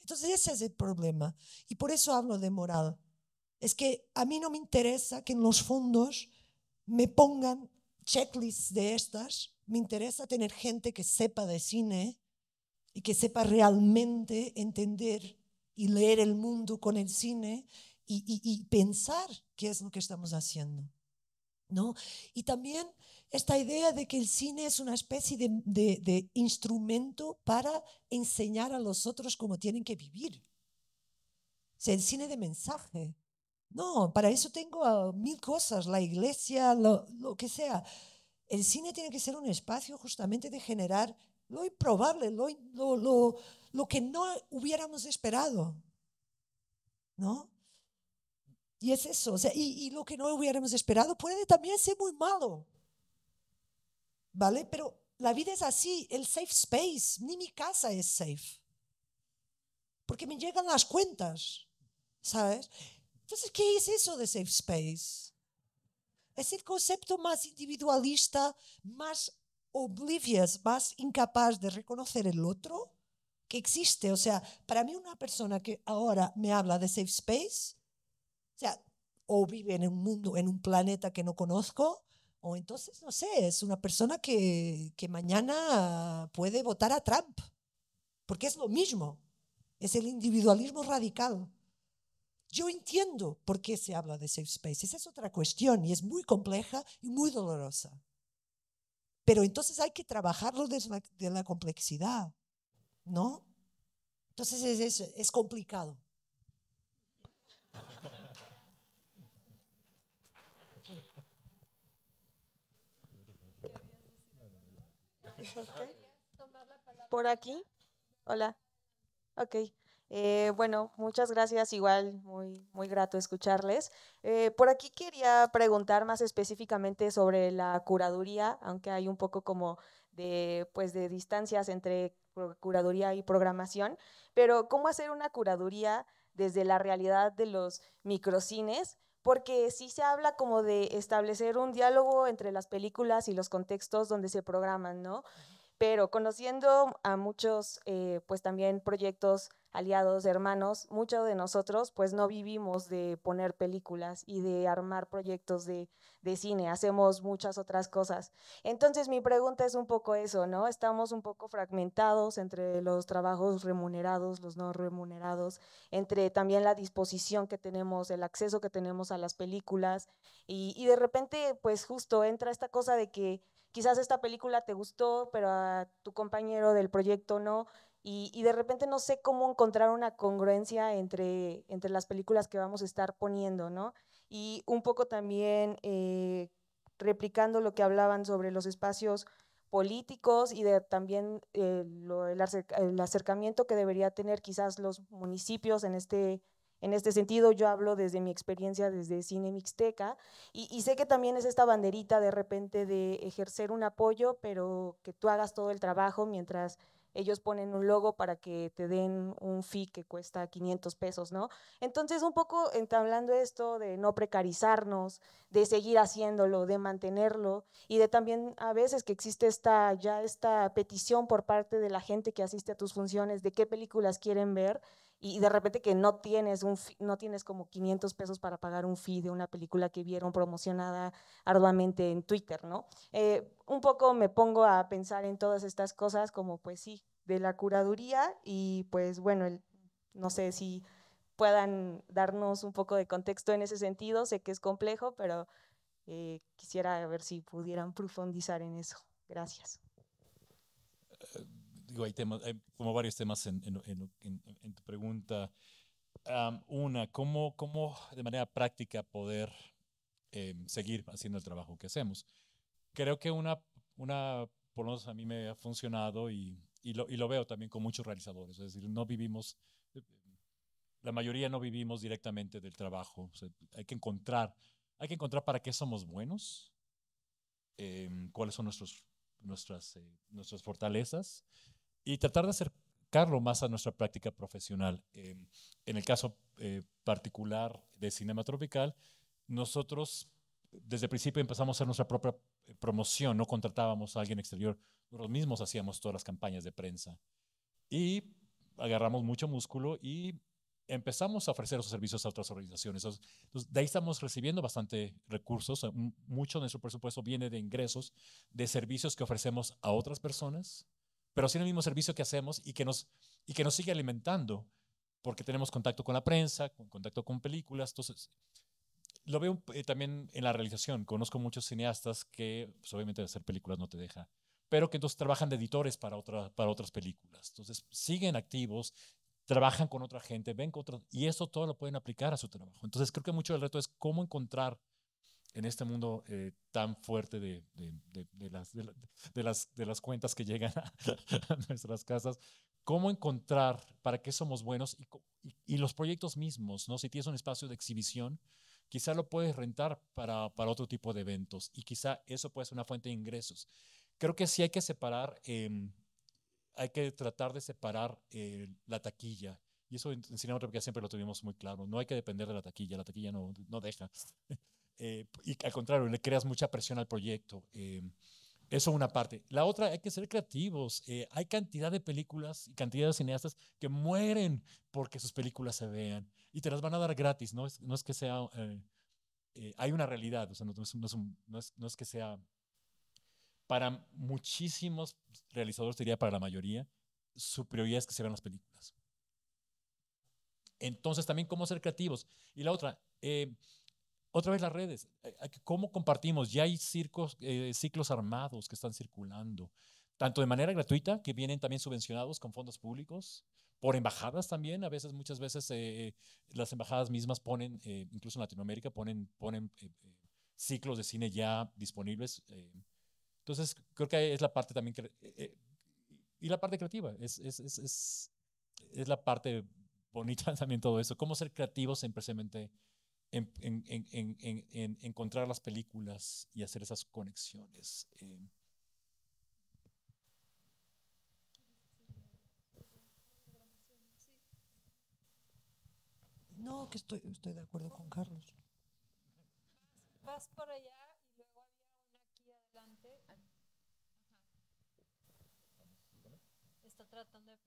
Entonces ese es el problema. Y por eso hablo de moral. Es que a mí no me interesa que en los fondos me pongan checklists de estas, me interesa tener gente que sepa de cine y que sepa realmente entender y leer el mundo con el cine y, pensar qué es lo que estamos haciendo. ¿no? Y también esta idea de que el cine es una especie de, instrumento para enseñar a los otros cómo tienen que vivir. sea, el cine de mensaje, no, para eso tengo mil cosas, la iglesia, lo, que sea. El cine tiene que ser un espacio justamente de generar lo improbable, lo, lo, lo, que no hubiéramos esperado. ¿No? Y es eso, y, y, lo que no hubiéramos esperado puede también ser muy malo, ¿vale? Pero la vida es así, el safe space, ni mi casa es safe, porque me llegan las cuentas, ¿sabes? Entonces, ¿qué es eso de safe space? Es el concepto más individualista, más oblivious, más incapaz de reconocer el otro que existe. O sea, para mí una persona que ahora me habla de safe space, o o vive en un mundo, en un planeta que no conozco, o entonces, no sé, es una persona que, que mañana puede votar a Trump, porque es lo mismo, es el individualismo radical. Yo entiendo por qué se habla de safe space. Esa es otra cuestión y es muy compleja y muy dolorosa. Pero entonces hay que trabajarlo desde la, de la complejidad, ¿no? Entonces es, es complicado. ¿Por aquí? Hola. Ok. Eh, bueno, muchas gracias, igual muy, muy grato escucharles. Eh, por aquí quería preguntar más específicamente sobre la curaduría, aunque hay un poco como de, pues, de distancias entre curaduría y programación, pero ¿cómo hacer una curaduría desde la realidad de los microcines? Porque sí se habla como de establecer un diálogo entre las películas y los contextos donde se programan, ¿no? pero conociendo a muchos, eh, pues también proyectos aliados, hermanos, muchos de nosotros pues no vivimos de poner películas y de armar proyectos de, cine, hacemos muchas otras cosas. Entonces mi pregunta es un poco eso, ¿no? Estamos un poco fragmentados entre los trabajos remunerados, los no remunerados, entre también la disposición que tenemos, el acceso que tenemos a las películas y de repente pues justo entra esta cosa de que quizás esta película te gustó, pero a tu compañero del proyecto no, y, de repente no sé cómo encontrar una congruencia entre, entre las películas que vamos a estar poniendo, ¿no? Y un poco también eh, replicando lo que hablaban sobre los espacios políticos y de también eh, el, el acercamiento que debería tener quizás los municipios en este en este sentido, yo hablo desde mi experiencia desde Cine Mixteca y, sé que también es esta banderita de repente de ejercer un apoyo, pero que tú hagas todo el trabajo mientras ellos ponen un logo para que te den un fee que cuesta 500 pesos, ¿no? Entonces, un poco entablando esto de no precarizarnos, de seguir haciéndolo, de mantenerlo y de también a veces que existe esta ya esta petición por parte de la gente que asiste a tus funciones de qué películas quieren ver y de repente que no tienes, un, no tienes como 500 pesos para pagar un fee de una película que vieron promocionada arduamente en Twitter, ¿no? Eh, un poco me pongo a pensar en todas estas cosas como pues sí, de la curaduría y pues bueno, no sé si puedan darnos un poco de contexto en ese sentido, sé que es complejo, pero eh, quisiera ver si pudieran profundizar en eso. Gracias. Eh, hay, temas, como varios temas en, tu pregunta. una, ¿cómo, ¿cómo de manera práctica poder em, seguir haciendo el trabajo que hacemos? Creo que una, una por lo menos a mí me ha funcionado y, y, lo, y lo veo también con muchos realizadores, es decir, no vivimos, eh, la mayoría no vivimos directamente del trabajo, hay que encontrar, hay que encontrar para qué somos buenos, em, cuáles son nuestros, nuestras, eh, nuestras fortalezas y tratar de acercarlo más a nuestra práctica profesional. Eh, en el caso eh, particular de Cinema Tropical, nosotros desde el principio empezamos a hacer nuestra propia eh, promoción, no contratábamos a alguien exterior, nosotros mismos hacíamos todas las campañas de prensa. Y agarramos mucho músculo y empezamos a ofrecer esos servicios a otras organizaciones. de ahí estamos recibiendo bastante recursos. Mucho de nuestro presupuesto viene de ingresos de servicios que ofrecemos a otras personas pero sí en el mismo servicio que hacemos y que nos, y que nos sigue alimentando, porque tenemos contacto con la prensa, con contacto con películas. Entonces, lo veo eh, también en la realización. Conozco muchos cineastas que, pues, obviamente, hacer películas no te deja, pero que entonces trabajan de editores para, otra, para otras películas. Entonces, siguen activos, trabajan con otra gente, ven con otros, y eso todo lo pueden aplicar a su trabajo. Entonces, creo que mucho del reto es cómo encontrar en este mundo eh, tan fuerte de, de, las, de, las, de las cuentas que llegan a, nuestras casas, cómo encontrar para qué somos buenos y, los proyectos mismos, ¿no? Si tienes un espacio de exhibición, quizá lo puedes rentar para, para otro tipo de eventos y quizá eso puede ser una fuente de ingresos. Creo que sí hay que separar, em, hay que tratar de separar eh, la taquilla. Y eso en, otra cinematografía siempre lo tuvimos muy claro. No hay que depender de la taquilla, la taquilla no, no deja. Eh, y al contrario, le creas mucha presión al proyecto. Eh, eso una parte. La otra, hay que ser creativos. Eh, hay cantidad de películas y cantidad de cineastas que mueren porque sus películas se vean y te las van a dar gratis. No es, no es que sea... Eh, hay una realidad, o sea, no, es, no es, es, que sea... Para muchísimos realizadores, diría para la mayoría, su prioridad es que se vean las películas. Entonces, también cómo ser creativos. Y la otra, eh, otra vez las redes, eh, eh, ¿cómo compartimos? Ya hay circos, eh, ciclos armados que están circulando, tanto de manera gratuita, que vienen también subvencionados con fondos públicos, por embajadas también, a veces, muchas veces las embajadas mismas ponen, incluso en Latinoamérica, ponen, ponen ciclos de cine ya disponibles. entonces, creo que es la parte también, y la parte creativa, es, es, es, es, la parte bonita también todo eso, cómo ser creativos en precisamente en, en, en, en encontrar las películas y hacer esas conexiones. Eh, No, que estoy, estoy de acuerdo con Carlos. Vas por allá y luego había una aquí adelante. Ajá. Está tratando de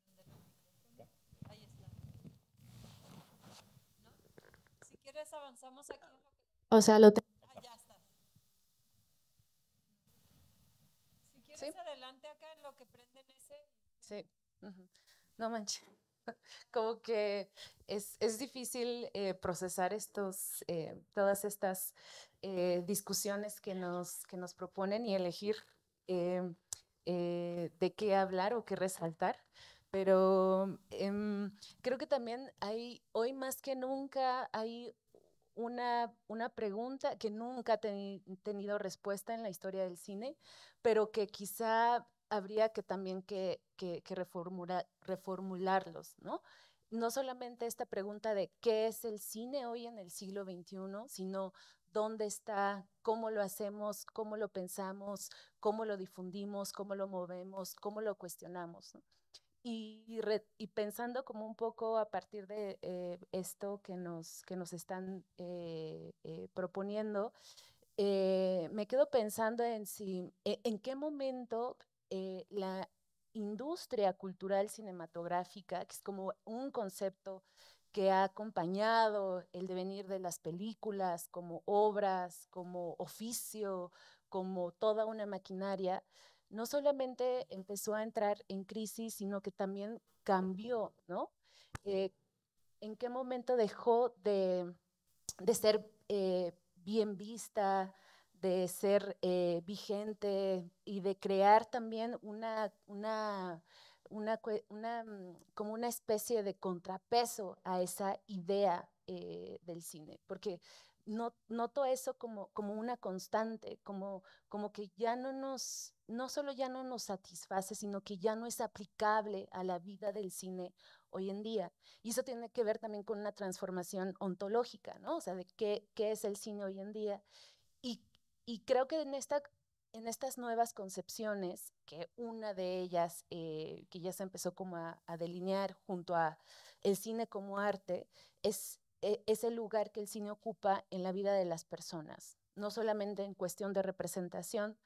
avanzamos aquí. O sea, lo tengo. Ah, si quieres adelante acá en lo que prenden ese. Sí. No manches. Como que es, es difícil eh, procesar estos, eh, todas estas eh, discusiones que nos, que nos proponen y elegir de qué hablar o qué resaltar pero em, creo que también hay, hoy más que nunca, hay una, pregunta que nunca ha tenido respuesta en la historia del cine, pero que quizá habría que también que, reformularlos, ¿no? No solamente esta pregunta de qué es el cine hoy en el siglo XXI, sino dónde está, cómo lo hacemos, cómo lo pensamos, cómo lo difundimos, cómo lo movemos, cómo lo cuestionamos y, pensando como un poco a partir de eh, esto que nos, que nos están eh, eh, proponiendo, me quedo pensando en si, e, en qué momento la industria cultural cinematográfica, que es como un concepto que ha acompañado el devenir de las películas como obras, como oficio, como toda una maquinaria, no solamente empezó a entrar en crisis, sino que también cambió, ¿no? Eh, ¿En qué momento dejó de, ser eh, bien vista, de ser eh, vigente y de crear también una, una, mm, como una especie de contrapeso a esa idea del cine, porque noto eso como, como una constante, como, como que ya no nos, no solo ya no nos satisface, sino que ya no es aplicable a la vida del cine hoy en día. Y eso tiene que ver también con una transformación ontológica, ¿no? O sea, de qué, qué es el cine hoy en día. Y, y creo que en, esta, en estas nuevas concepciones, que una de ellas, eh, que ya se empezó como a, a delinear junto a el cine como arte, es e-, es el lugar que el cine ocupa en la vida de las personas, no solamente en cuestión de representación,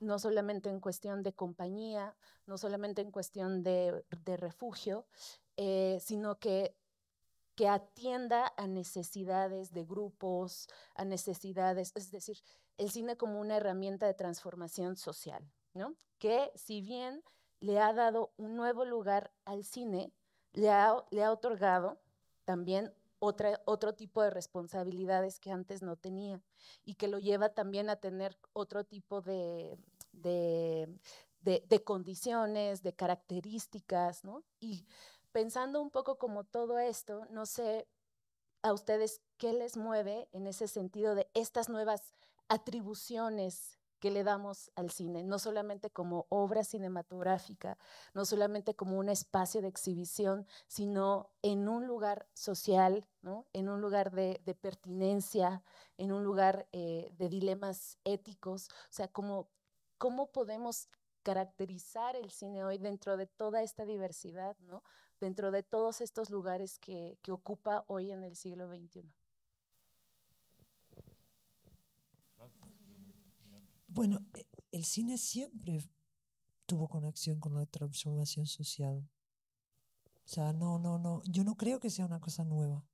no solamente en cuestión de compañía, no solamente en cuestión de, refugio, eh, sino que, que atienda a necesidades de grupos, a necesidades, es decir, el cine como una herramienta de transformación social, Que si bien le ha dado un nuevo lugar al cine, le ha, le ha otorgado también otra, otro tipo de responsabilidades que antes no tenía y que lo lleva también a tener otro tipo de, de, de, condiciones, de características, ¿no? Y pensando un poco como todo esto, no sé a ustedes qué les mueve en ese sentido de estas nuevas atribuciones que le damos al cine, no solamente como obra cinematográfica, no solamente como un espacio de exhibición, sino en un lugar social, en un lugar de, pertinencia, en un lugar eh, de dilemas éticos, o sea, como, cómo podemos caracterizar el cine hoy dentro de toda esta diversidad, ¿no? dentro de todos estos lugares que, que ocupa hoy en el siglo XXI. Bueno, eh, el cine siempre tuvo conexión con la transformación social. O sea, no, no, no, yo no creo que sea una cosa nueva.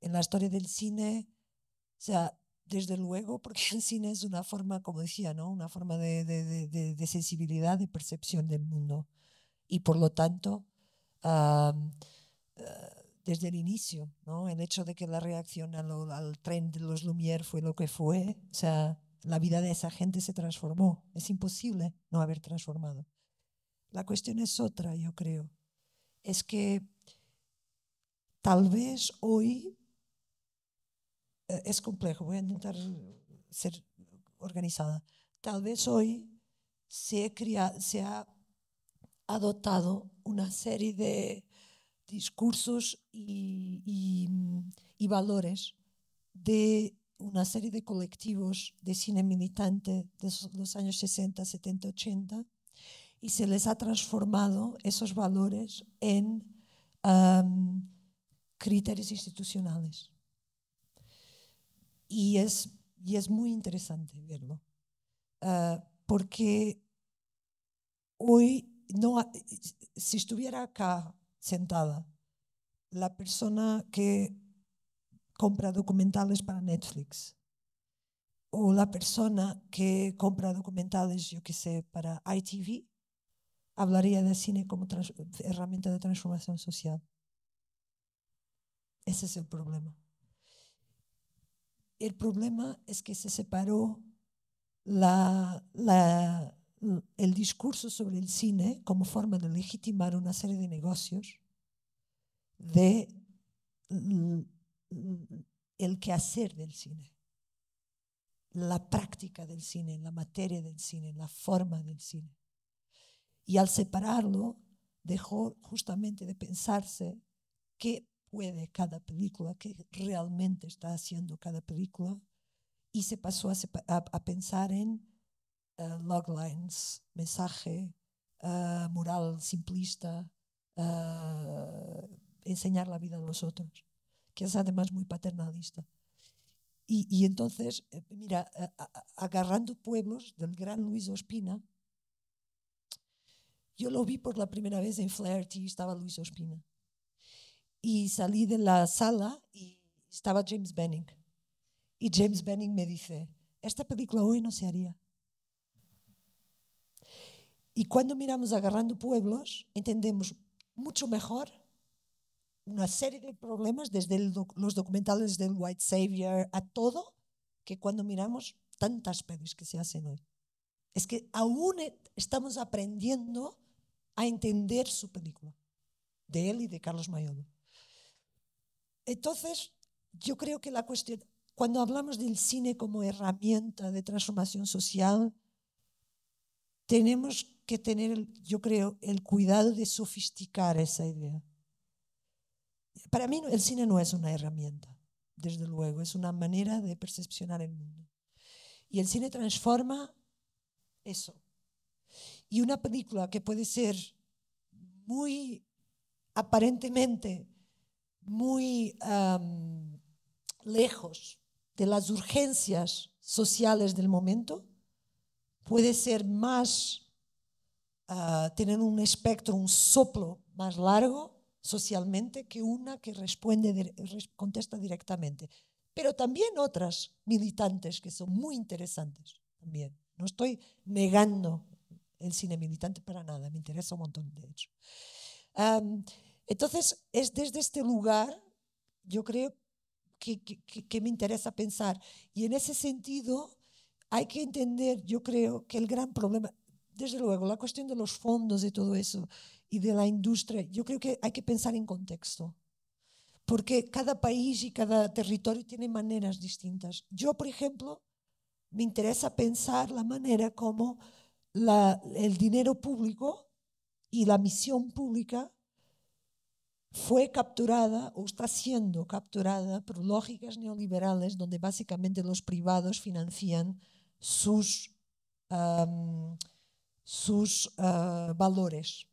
En la historia del cine, o sea, desde luego, porque el cine es una forma, como decía, ¿no? Una forma de, de, de, sensibilidad, de percepción del mundo. Y por lo tanto, ah, desde el inicio, ¿no? El hecho de que la reacción al, al tren de los Lumière fue lo que fue, o sea, la vida de esa gente se transformó. Es imposible no haber transformado. La cuestión es otra, yo creo. Es que tal vez hoy eh, es complejo, voy a intentar ser organizada. Tal vez hoy se, se ha adoptado una serie de discursos y valores de una serie de colectivos de cine militante de los años 60, 70, 80 y se les ha transformado esos valores en criterios institucionales. Y es, y es muy interesante verlo, ah, porque hoy, no, si estuviera acá sentada, la persona que compra documentales para Netflix. O la persona que compra documentales, yo qué sé, para ITV, hablaría de cine como herramienta de transformación social. Ese es el problema. El problema es que se separó el discurso sobre el cine como forma de legitimar una serie de negocios de Mm, el quehacer del cine, la práctica del cine, la materia del cine, la forma del cine. Y al separarlo, dejó justamente de pensarse qué puede cada película, qué realmente está haciendo cada película, y se pasó a, pensar en eh, loglines, mensaje, eh, moral simplista, eh, enseñar la vida a los otros que es además muy paternalista. Y, entonces, eh, mira, agarrando pueblos del gran Luis Ospina, yo lo vi por la primera vez en Flaherty, estaba Luis Ospina. Y salí de la sala y estaba James Benning. Y James Benning me dice, esta película hoy no se haría. Y cuando miramos Agarrando Pueblos, entendemos mucho mejor una serie de problemas, desde los documentales del White Savior a todo, que cuando miramos tantas pelis que se hacen hoy. Es que aún e, estamos aprendiendo a entender su película, de él y de Carlos Mayolo Entonces, yo creo que la cuestión, cuando hablamos del cine como herramienta de transformación social, tenemos que tener, yo creo, el cuidado de sofisticar esa idea. Para mí el cine no es una herramienta, desde luego, es una manera de percepcionar el mundo. Y el cine transforma eso. Y una película que puede ser muy aparentemente muy lejos de las urgencias sociales del momento, puede ser más, ah, tener un espectro, un soplo más largo socialmente que una que responde, contesta directamente. Pero también otras militantes que son muy interesantes también. No estoy negando el cine militante para nada, me interesa un montón de hecho. entonces, es desde este lugar, yo creo que, que me interesa pensar. Y en ese sentido, hay que entender, yo creo, que el gran problema, desde luego, la cuestión de los fondos y todo eso, y de la industria. Yo creo que hay que pensar en contexto, porque cada país y cada territorio tiene maneras distintas. Yo, por ejemplo, me interesa pensar la manera como el dinero público y la misión pública fue capturada o está siendo capturada por lógicas neoliberales donde básicamente los privados financian sus, um, sus uh, valores.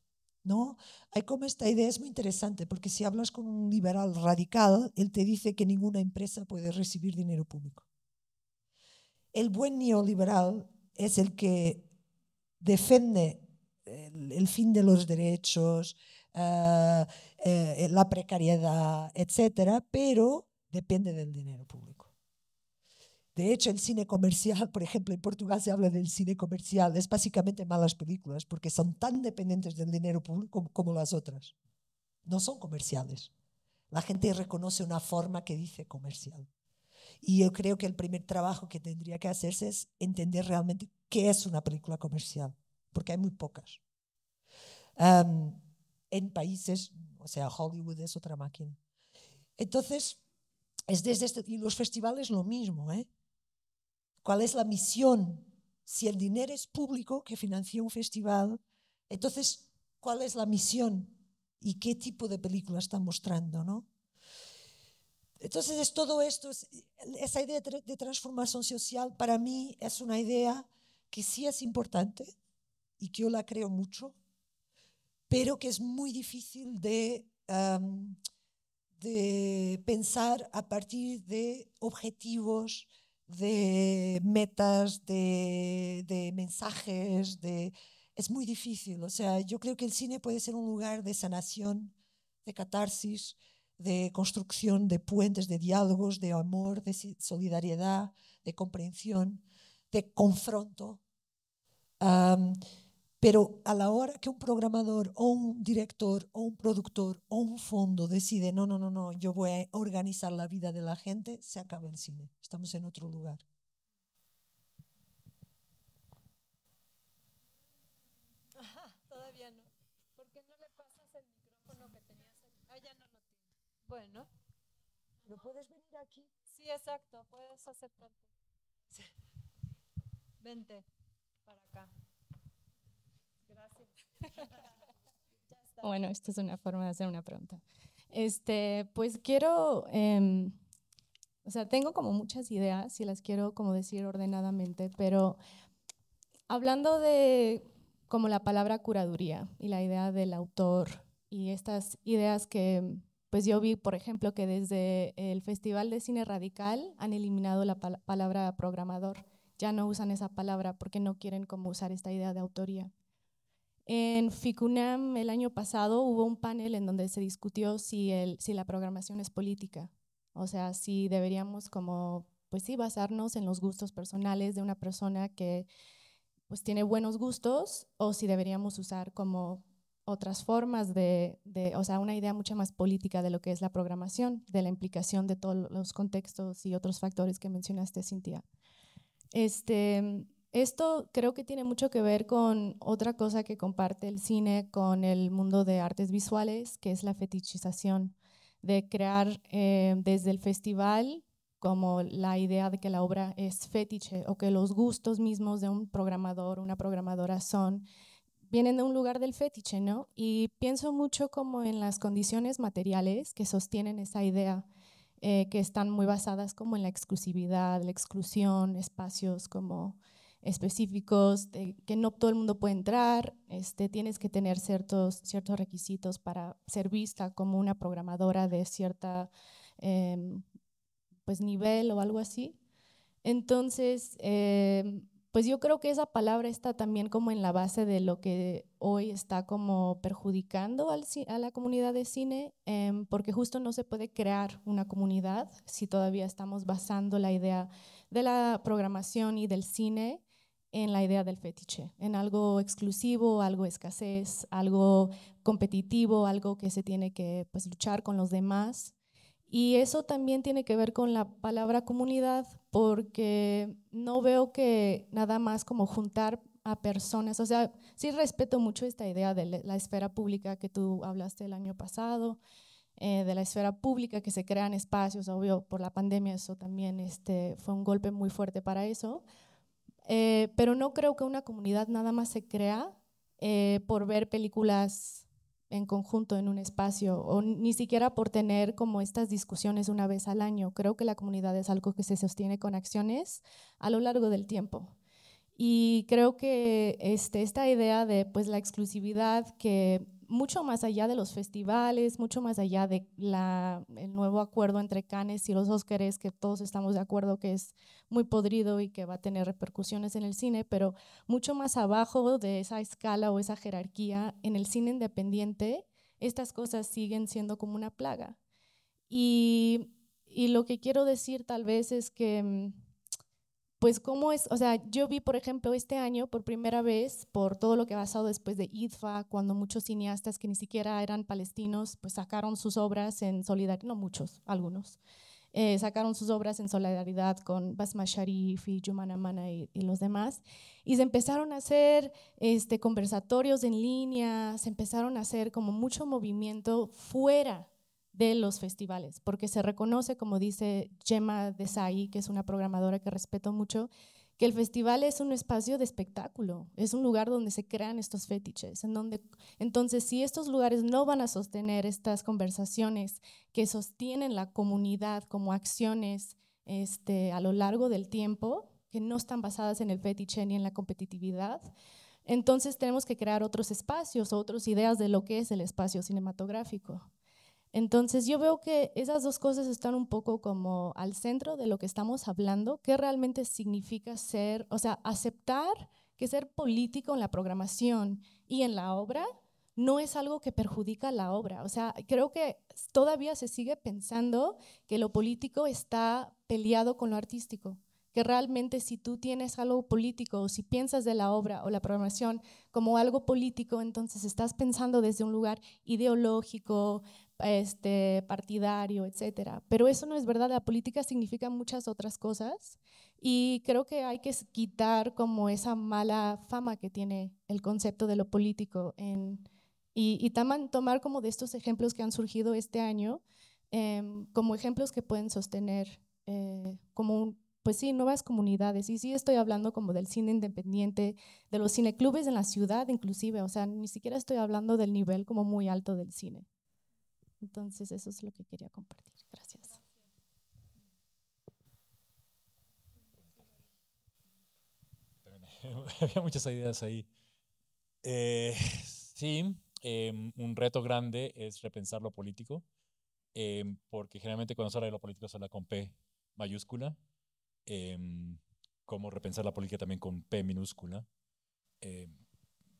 ¿no? Hay como esta idea, es muy interesante, porque si hablas con un liberal radical, él te dice que ninguna empresa puede recibir dinero público. El buen neoliberal es el que defiende el, fin de los derechos, eh, eh, la precariedad, etcétera, pero depende del dinero público. De hecho, el cine comercial, por ejemplo, en Portugal se habla del cine comercial, es básicamente malas películas porque son tan dependientes del dinero público como las otras. No son comerciales. La gente reconoce una forma que dice comercial. Y yo creo que el primer trabajo que tendría que hacerse es entender realmente qué es una película comercial, porque hay muy pocas. en países, o sea, Hollywood es otra máquina. Entonces, es desde esto y los festivales lo mismo, ¿eh? cuál es la misión. Si el dinero es público que financia un festival, entonces, ¿cuál es la misión? ¿Y qué tipo de película está mostrando? ¿no? Entonces, es todo esto, esa idea de transformación social para mí es una idea que sí es importante y que yo la creo mucho, pero que es muy difícil de, de pensar a partir de objetivos de metas, de, mensajes, de... Es muy difícil, o sea, yo creo que el cine puede ser un lugar de sanación, de catarsis, de construcción de puentes, de diálogos, de amor, de solidaridad, de comprensión, de confronto. Pero a la hora que un programador o un director o un productor o un fondo decide, no, no, no, no, yo voy a organizar la vida de la gente, se acaba el cine. Estamos en otro lugar. Ajá, todavía no. ¿Por qué no le pasas el micrófono que tenías? Ah, ya no lo tengo. Bueno. ¿Lo puedes venir aquí? Sí, exacto, puedes hacer Vente para acá bueno, esta es una forma de hacer una pregunta. Este, pues quiero, em, o sea, tengo como muchas ideas y las quiero como decir ordenadamente, pero hablando de como la palabra curaduría y la idea del autor y estas ideas que pues yo vi, por ejemplo, que desde el Festival de Cine Radical han eliminado la palabra programador. Ya no usan esa palabra porque no quieren como usar esta idea de autoría. En FICUNAM el año pasado hubo un panel en donde se discutió si, el, si la programación es política, o sea, si deberíamos como, pues sí, basarnos en los gustos personales de una persona que pues tiene buenos gustos o si deberíamos usar como otras formas de, de, o sea, una idea mucho más política de lo que es la programación, de la implicación de todos los contextos y otros factores que mencionaste, Cintia. Este, esto creo que tiene mucho que ver con otra cosa que comparte el cine con el mundo de artes visuales, que es la fetichización, de crear eh, desde el festival como la idea de que la obra es fetiche o que los gustos mismos de un programador, una programadora son, vienen de un lugar del fetiche, ¿no? Y pienso mucho como en las condiciones materiales que sostienen esa idea, eh, que están muy basadas como en la exclusividad, la exclusión, espacios como específicos, que no todo el mundo puede entrar, este, tienes que tener ciertos, ciertos requisitos para ser vista como una programadora de cierta em, pues nivel o algo así. Entonces, em, pues yo creo que esa palabra está también como en la base de lo que hoy está como perjudicando a la comunidad de cine, em, porque justo no se puede crear una comunidad si todavía estamos basando la idea de la programación y del cine en la idea del fetiche, en algo exclusivo, algo escasez, algo competitivo, algo que se tiene que pues, luchar con los demás. Y eso también tiene que ver con la palabra comunidad, porque no veo que nada más como juntar a personas, o sea, sí respeto mucho esta idea de la esfera pública que tú hablaste el año pasado, eh, de la esfera pública que se crean espacios, obvio, por la pandemia eso también este, fue un golpe muy fuerte para eso, eh, pero no creo que una comunidad nada más se crea eh, por ver películas en conjunto en un espacio o ni siquiera por tener como estas discusiones una vez al año. Creo que la comunidad es algo que se sostiene con acciones a lo largo del tiempo. Y creo que este, esta idea de pues, la exclusividad que mucho más allá de los festivales, mucho más allá del el nuevo acuerdo entre Cannes y los Óscares, que todos estamos de acuerdo que es muy podrido y que va a tener repercusiones en el cine, pero mucho más abajo de esa escala o esa jerarquía, en el cine independiente, estas cosas siguen siendo como una plaga. y lo que quiero decir tal vez es que mm, pues cómo es, o sea, yo vi, por ejemplo, este año por primera vez, por todo lo que ha pasado después de IDFA, cuando muchos cineastas que ni siquiera eran palestinos, pues sacaron sus obras en solidaridad, no muchos, algunos, eh, sacaron sus obras en solidaridad con Basma Sharif y Jumana Mana y, y, los demás, y se empezaron a hacer este, conversatorios en línea, se empezaron a hacer como mucho movimiento fuera de los festivales, porque se reconoce, como dice Gemma Desai, que es una programadora que respeto mucho, que el festival es un espacio de espectáculo, es un lugar donde se crean estos fetiches, en donde entonces si estos lugares no van a sostener estas conversaciones que sostienen la comunidad como acciones este, a lo largo del tiempo, que no están basadas en el fetiche ni en la competitividad, entonces tenemos que crear otros espacios, otras ideas de lo que es el espacio cinematográfico. Entonces yo veo que esas dos cosas están un poco como al centro de lo que estamos hablando, qué realmente significa ser, o sea, aceptar que ser político en la programación y en la obra no es algo que perjudica la obra. O sea, creo que todavía se sigue pensando que lo político está peleado con lo artístico, que realmente si tú tienes algo político o si piensas de la obra o la programación como algo político, entonces estás pensando desde un lugar ideológico, este, partidario, etcétera. Pero eso no es verdad. La política significa muchas otras cosas y creo que hay que quitar como esa mala fama que tiene el concepto de lo político en, y, tomar como de estos ejemplos que han surgido este año em, como ejemplos que pueden sostener eh, como pues sí, nuevas comunidades. Y sí estoy hablando como del cine independiente, de los cineclubes en la ciudad inclusive, o sea, ni siquiera estoy hablando del nivel como muy alto del cine. Entonces, eso es lo que quería compartir. Gracias. Había muchas ideas ahí. Eh, sí, em, un reto grande es repensar lo político, em, porque generalmente cuando se habla de lo político se habla con P mayúscula, em, cómo repensar la política también con P minúscula,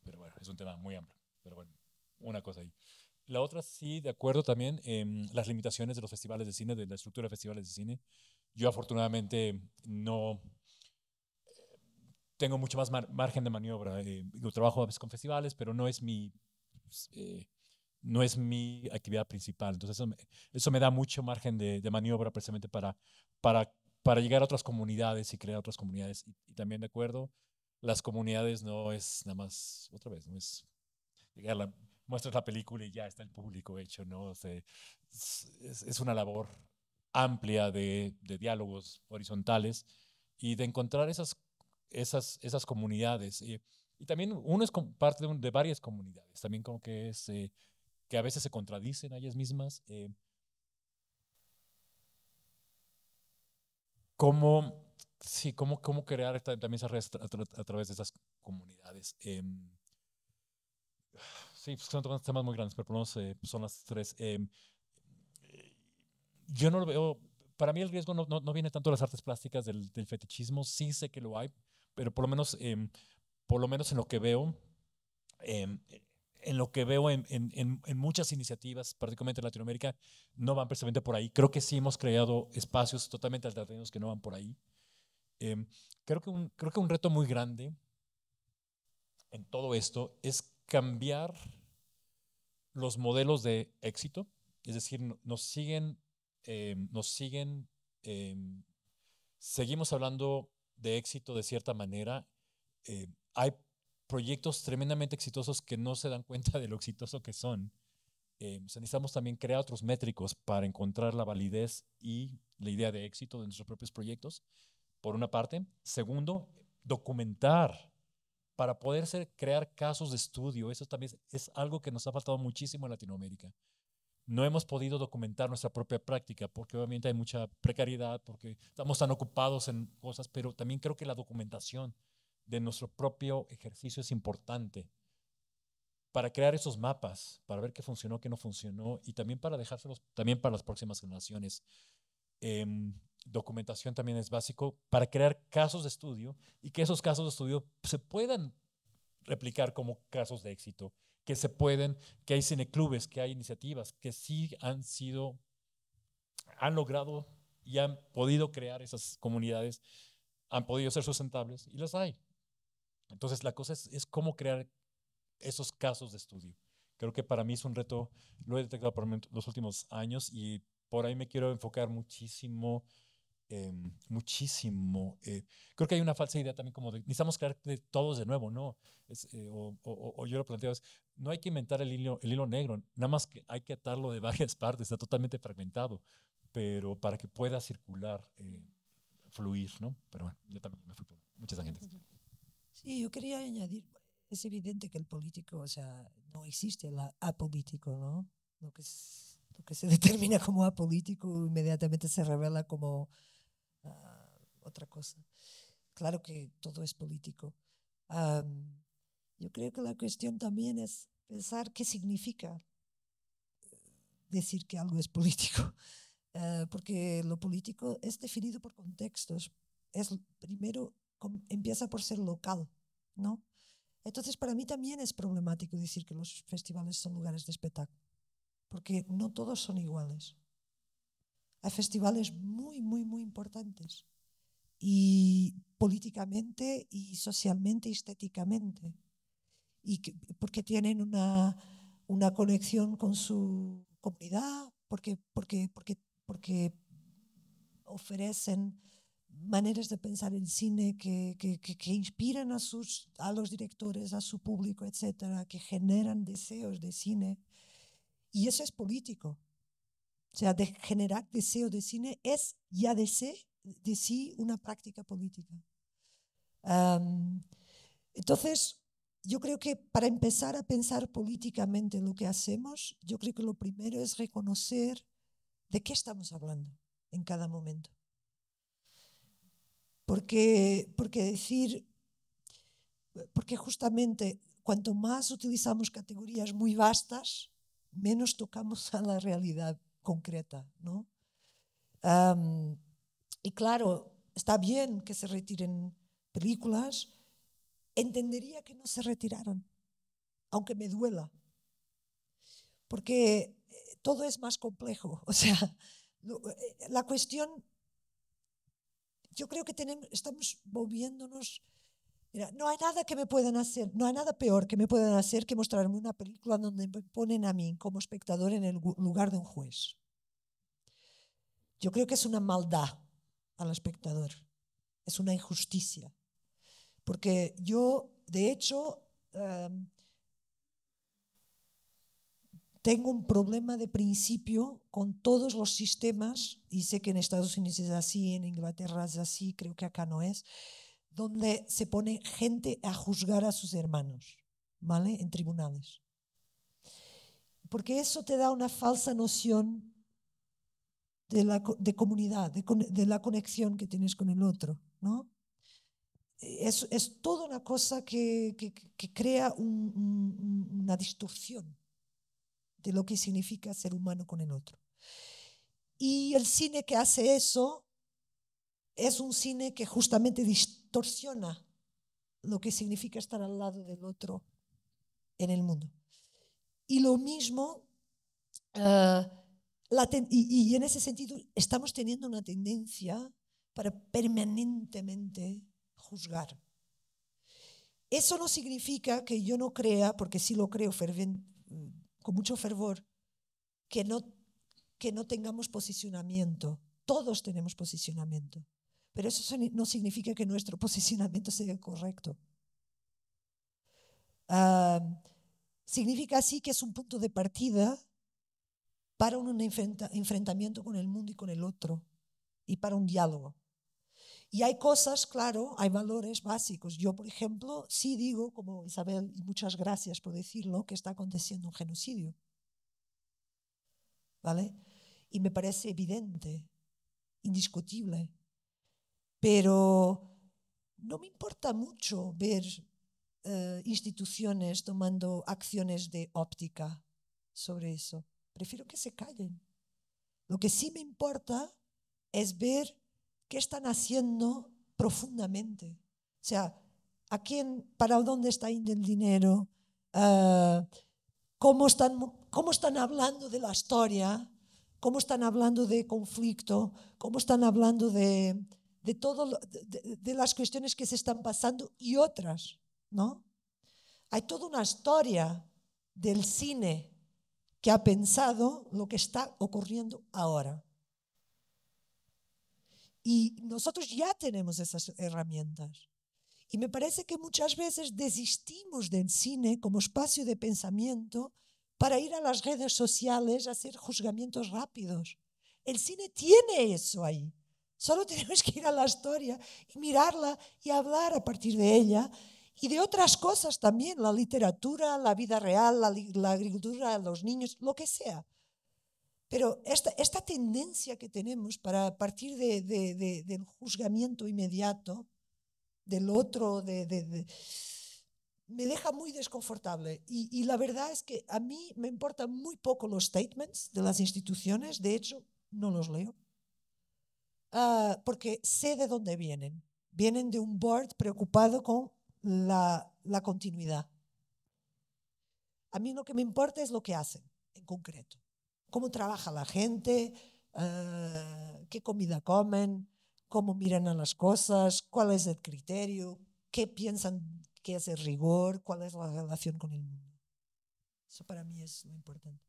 pero bueno, es un tema muy amplio, pero bueno, una cosa ahí. La otra, sí, de acuerdo también, en em, las limitaciones de los festivales de cine, de la estructura de festivales de cine. Yo afortunadamente no tengo mucho más margen de maniobra. yo eh, trabajo a veces con festivales, pero no es mi, pues, eh, no es mi actividad principal. Entonces eso me, eso me da mucho margen de, maniobra precisamente para, para, para llegar a otras comunidades y crear otras comunidades. Y, y también de acuerdo, las comunidades no es nada más, otra vez, no es llegar a la muestras la película y ya está el público hecho, ¿no? es, es, una labor amplia de, de, diálogos horizontales y de encontrar esas, esas, esas comunidades. Y, también uno es parte de, varias comunidades, también como que es eh, que a veces se contradicen a ellas mismas. Eh. ¿Cómo, sí, cómo, cómo crear también esas redes a, través de esas comunidades? Eh, Sí, pues, son temas muy grandes, pero por lo menos eh, son las tres. Em, eh, yo no lo veo. Para mí el riesgo no, no, viene tanto de las artes plásticas, del, fetichismo. Sí sé que lo hay, pero por lo menos, em, por lo menos en lo que veo, em, en lo que veo en, en, en, muchas iniciativas, prácticamente en Latinoamérica, no van precisamente por ahí. Creo que sí hemos creado espacios totalmente alternativos que no van por ahí. creo, que un, creo que un reto muy grande en todo esto es cambiar los modelos de éxito, es decir, nos siguen, em, nos siguen, em, seguimos hablando de éxito de cierta manera. Eh, hay proyectos tremendamente exitosos que no se dan cuenta de lo exitoso que son. Em, necesitamos también crear otros métricos para encontrar la validez y la idea de éxito de nuestros propios proyectos, por una parte. Segundo, documentar para poder crear casos de estudio. Eso también es, algo que nos ha faltado muchísimo en Latinoamérica. No hemos podido documentar nuestra propia práctica porque obviamente hay mucha precariedad, porque estamos tan ocupados en cosas, pero también creo que la documentación de nuestro propio ejercicio es importante para crear esos mapas, para ver qué funcionó, qué no funcionó, y también para dejárselos también para las próximas generaciones. Em, documentación también es básico para crear casos de estudio y que esos casos de estudio se puedan replicar como casos de éxito, que se pueden, que hay cineclubes, que hay iniciativas que sí han sido, han logrado y han podido crear esas comunidades, han podido ser sustentables y las hay. Entonces la cosa es, es cómo crear esos casos de estudio. Creo que para mí es un reto, lo he detectado por los últimos años y por ahí me quiero enfocar muchísimo Em, muchísimo. Eh, creo que hay una falsa idea también como de necesitamos crear todos de nuevo, ¿no? Eh, o, o, yo lo planteo es, no hay que inventar el hilo, el hilo negro, nada más que hay que atarlo de varias partes, está totalmente fragmentado, pero para que pueda circular, eh, fluir, ¿no? Pero bueno, yo también me muchas agentes Sí, yo quería añadir, es evidente que el político, o sea, no existe el apolítico, ¿no? Lo que, lo que se determina como apolítico inmediatamente se revela como otra cosa. Claro que todo es político. yo creo que la cuestión también es pensar qué significa eh, decir que algo es político, eh, porque lo político es definido por contextos. Es primero empieza por ser local, ¿no? Entonces para mí también es problemático decir que los festivales son lugares de espectáculo, porque no todos son iguales. Hay festivales muy, muy, muy importantes y políticamente y socialmente y estéticamente, y porque tienen una, una, conexión con su comunidad, porque, porque, porque, porque ofrecen maneras de pensar el cine que, que, que, inspiran a, sus, a los directores, a su público, etcétera, que generan deseos de cine. Y eso es político. O sea, de generar deseo de cine es ya de de sí una práctica política. entonces, yo creo que para empezar a pensar políticamente lo que hacemos, yo creo que lo primero es reconocer de qué estamos hablando en cada momento. Porque, porque decir, porque justamente cuanto más utilizamos categorías muy vastas, menos tocamos a la realidad concreta, ¿no? Y claro, está bien que se retiren películas, entendería que no se retiraran, aunque me duela, porque eh, todo es más complejo. O sea, eh, la cuestión, yo creo que tenemos, estamos moviéndonos. no hay nada que me puedan hacer, no hay nada peor que me puedan hacer que mostrarme una película donde me ponen a mí como espectador en el lugar de un juez. Yo creo que es una maldad al espectador. Es una injusticia. Porque yo, de hecho, em, tengo un problema de principio con todos los sistemas, y sé que en Estados Unidos es así, en Inglaterra es así, creo que acá no es, donde se pone gente a juzgar a sus hermanos, ¿vale? En tribunales. Porque eso te da una falsa noción de, la, comunidad, de, la conexión que tienes con el otro, ¿no? Es, es toda una cosa que, crea una distorsión de lo que significa ser humano con el otro. Y el cine que hace eso es un cine que justamente distorsiona lo que significa estar al lado del otro en el mundo. Y lo mismo... Eh, y, en ese sentido estamos teniendo una tendencia para permanentemente juzgar. Eso no significa que yo no crea, porque sí lo creo mm, con mucho fervor, que no, que no tengamos posicionamiento. Todos tenemos posicionamiento. Pero eso no significa que nuestro posicionamiento sea correcto. Ah, significa así que es un punto de partida para un enfrentamiento con el mundo y con el otro, y para un diálogo. Y hay cosas, claro, hay valores básicos. Yo, por ejemplo, sí digo, como Isabel, y muchas gracias por decirlo, que está aconteciendo un genocidio. ¿Vale? Y me parece evidente, indiscutible. Pero no me importa mucho ver eh, instituciones tomando acciones de óptica sobre eso. Prefiero que se callen. Lo que sí me importa es ver qué están haciendo profundamente. O sea, a quién, para dónde está yendo el dinero, ah, cómo, están, cómo están hablando de la historia, cómo están hablando de conflicto, cómo están hablando de, de, todo, de las cuestiones que se están pasando y otras, ¿no? Hay toda una historia del cine que ha pensado lo que está ocurriendo ahora. Y nosotros ya tenemos esas herramientas. Y me parece que muchas veces desistimos del cine como espacio de pensamiento para ir a las redes sociales a hacer juzgamientos rápidos. El cine tiene eso ahí. Solo tenemos que ir a la historia y mirarla y hablar a partir de ella y de otras cosas también, la literatura, la vida real, la, agricultura, los niños, lo que sea. Pero esta, esta tendencia que tenemos para partir de, del juzgamiento inmediato, del otro, de, me deja muy desconfortable. Y, la verdad es que a mí me importan muy poco los statements de las instituciones, de hecho, no los leo, ah, porque sé de dónde vienen. Vienen de un board preocupado con la, continuidad. A mí lo que me importa es lo que hacen en concreto, cómo trabaja la gente, eh, qué comida comen, cómo miran a las cosas, cuál es el criterio, qué piensan qué es el rigor, cuál es la relación con el mundo. Eso para mí es lo importante.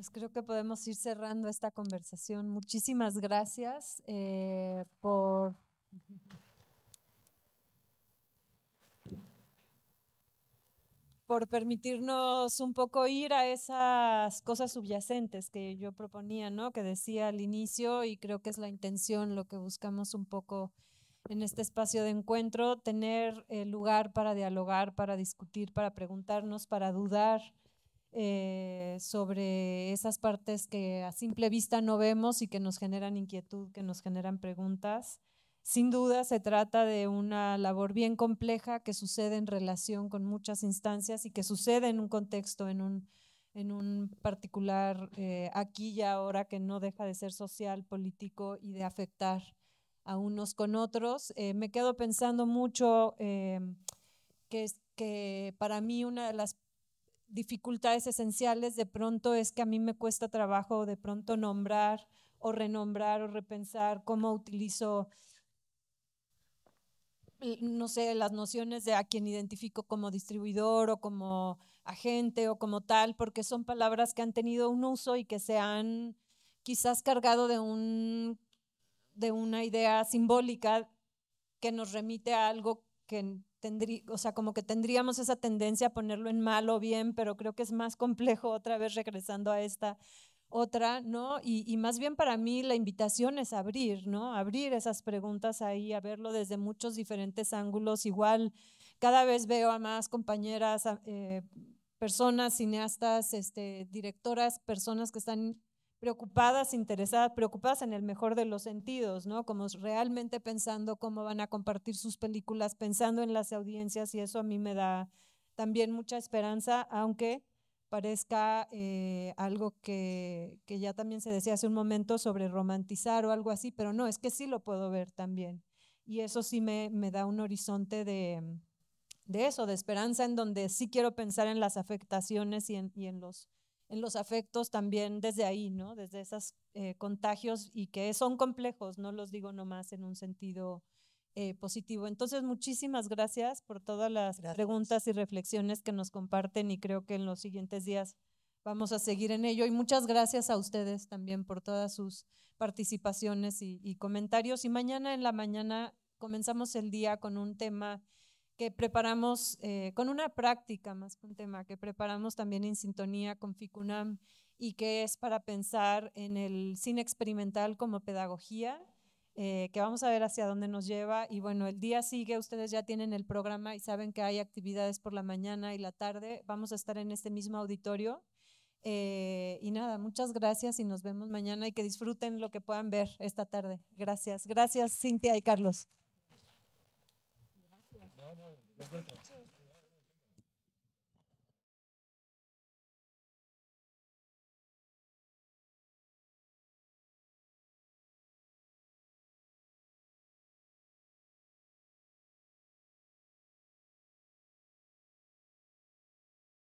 Pues creo que podemos ir cerrando esta conversación. Muchísimas gracias eh, por... por permitirnos un poco ir a esas cosas subyacentes que yo proponía, ¿no? Que decía al inicio y creo que es la intención lo que buscamos un poco en este espacio de encuentro, tener el eh, lugar para dialogar, para discutir, para preguntarnos, para dudar, eh, sobre esas partes que a simple vista no vemos y que nos generan inquietud, que nos generan preguntas. Sin duda se trata de una labor bien compleja que sucede en relación con muchas instancias y que sucede en un contexto, en un, en un particular eh, aquí y ahora que no deja de ser social, político y de afectar a unos con otros. Eh, me quedo pensando mucho em, que, que para mí una de las dificultades esenciales de pronto es que a mí me cuesta trabajo de pronto nombrar o renombrar o repensar cómo utilizo, no sé, las nociones de a quien identifico como distribuidor o como agente o como tal, porque son palabras que han tenido un uso y que se han quizás cargado de, un, de una idea simbólica que nos remite a algo que tendrí, o sea, como que tendríamos esa tendencia a ponerlo en mal o bien, pero creo que es más complejo otra vez regresando a esta otra, ¿no? Y, más bien para mí la invitación es abrir, ¿no? Abrir esas preguntas ahí, a verlo desde muchos diferentes ángulos. Igual cada vez veo a más compañeras, eh, personas, cineastas, este, directoras, personas que están preocupadas, interesadas, preocupadas en el mejor de los sentidos, ¿no? Como realmente pensando cómo van a compartir sus películas, pensando en las audiencias y eso a mí me da también mucha esperanza, aunque parezca eh, algo que, ya también se decía hace un momento sobre romantizar o algo así, pero no, es que sí lo puedo ver también. Y eso sí me, da un horizonte de, eso, de esperanza, en donde sí quiero pensar en las afectaciones y en los en los afectos también desde ahí, ¿no? Desde esos eh, contagios y que son complejos, no los digo nomás en un sentido eh, positivo. Entonces, muchísimas gracias por todas las preguntas y reflexiones que nos comparten y creo que en los siguientes días vamos a seguir en ello. Y muchas gracias a ustedes también por todas sus participaciones y comentarios. Y mañana en la mañana comenzamos el día con un tema que preparamos eh, con una práctica más que un tema, que preparamos también en sintonía con FICUNAM y que es para pensar en el cine experimental como pedagogía, eh, que vamos a ver hacia dónde nos lleva. Y bueno, el día sigue, ustedes ya tienen el programa y saben que hay actividades por la mañana y la tarde. Vamos a estar en este mismo auditorio. Eh, y nada, muchas gracias y nos vemos mañana y que disfruten lo que puedan ver esta tarde. Gracias, gracias Cintia y Carlos. 아니요. 네, 네, 네,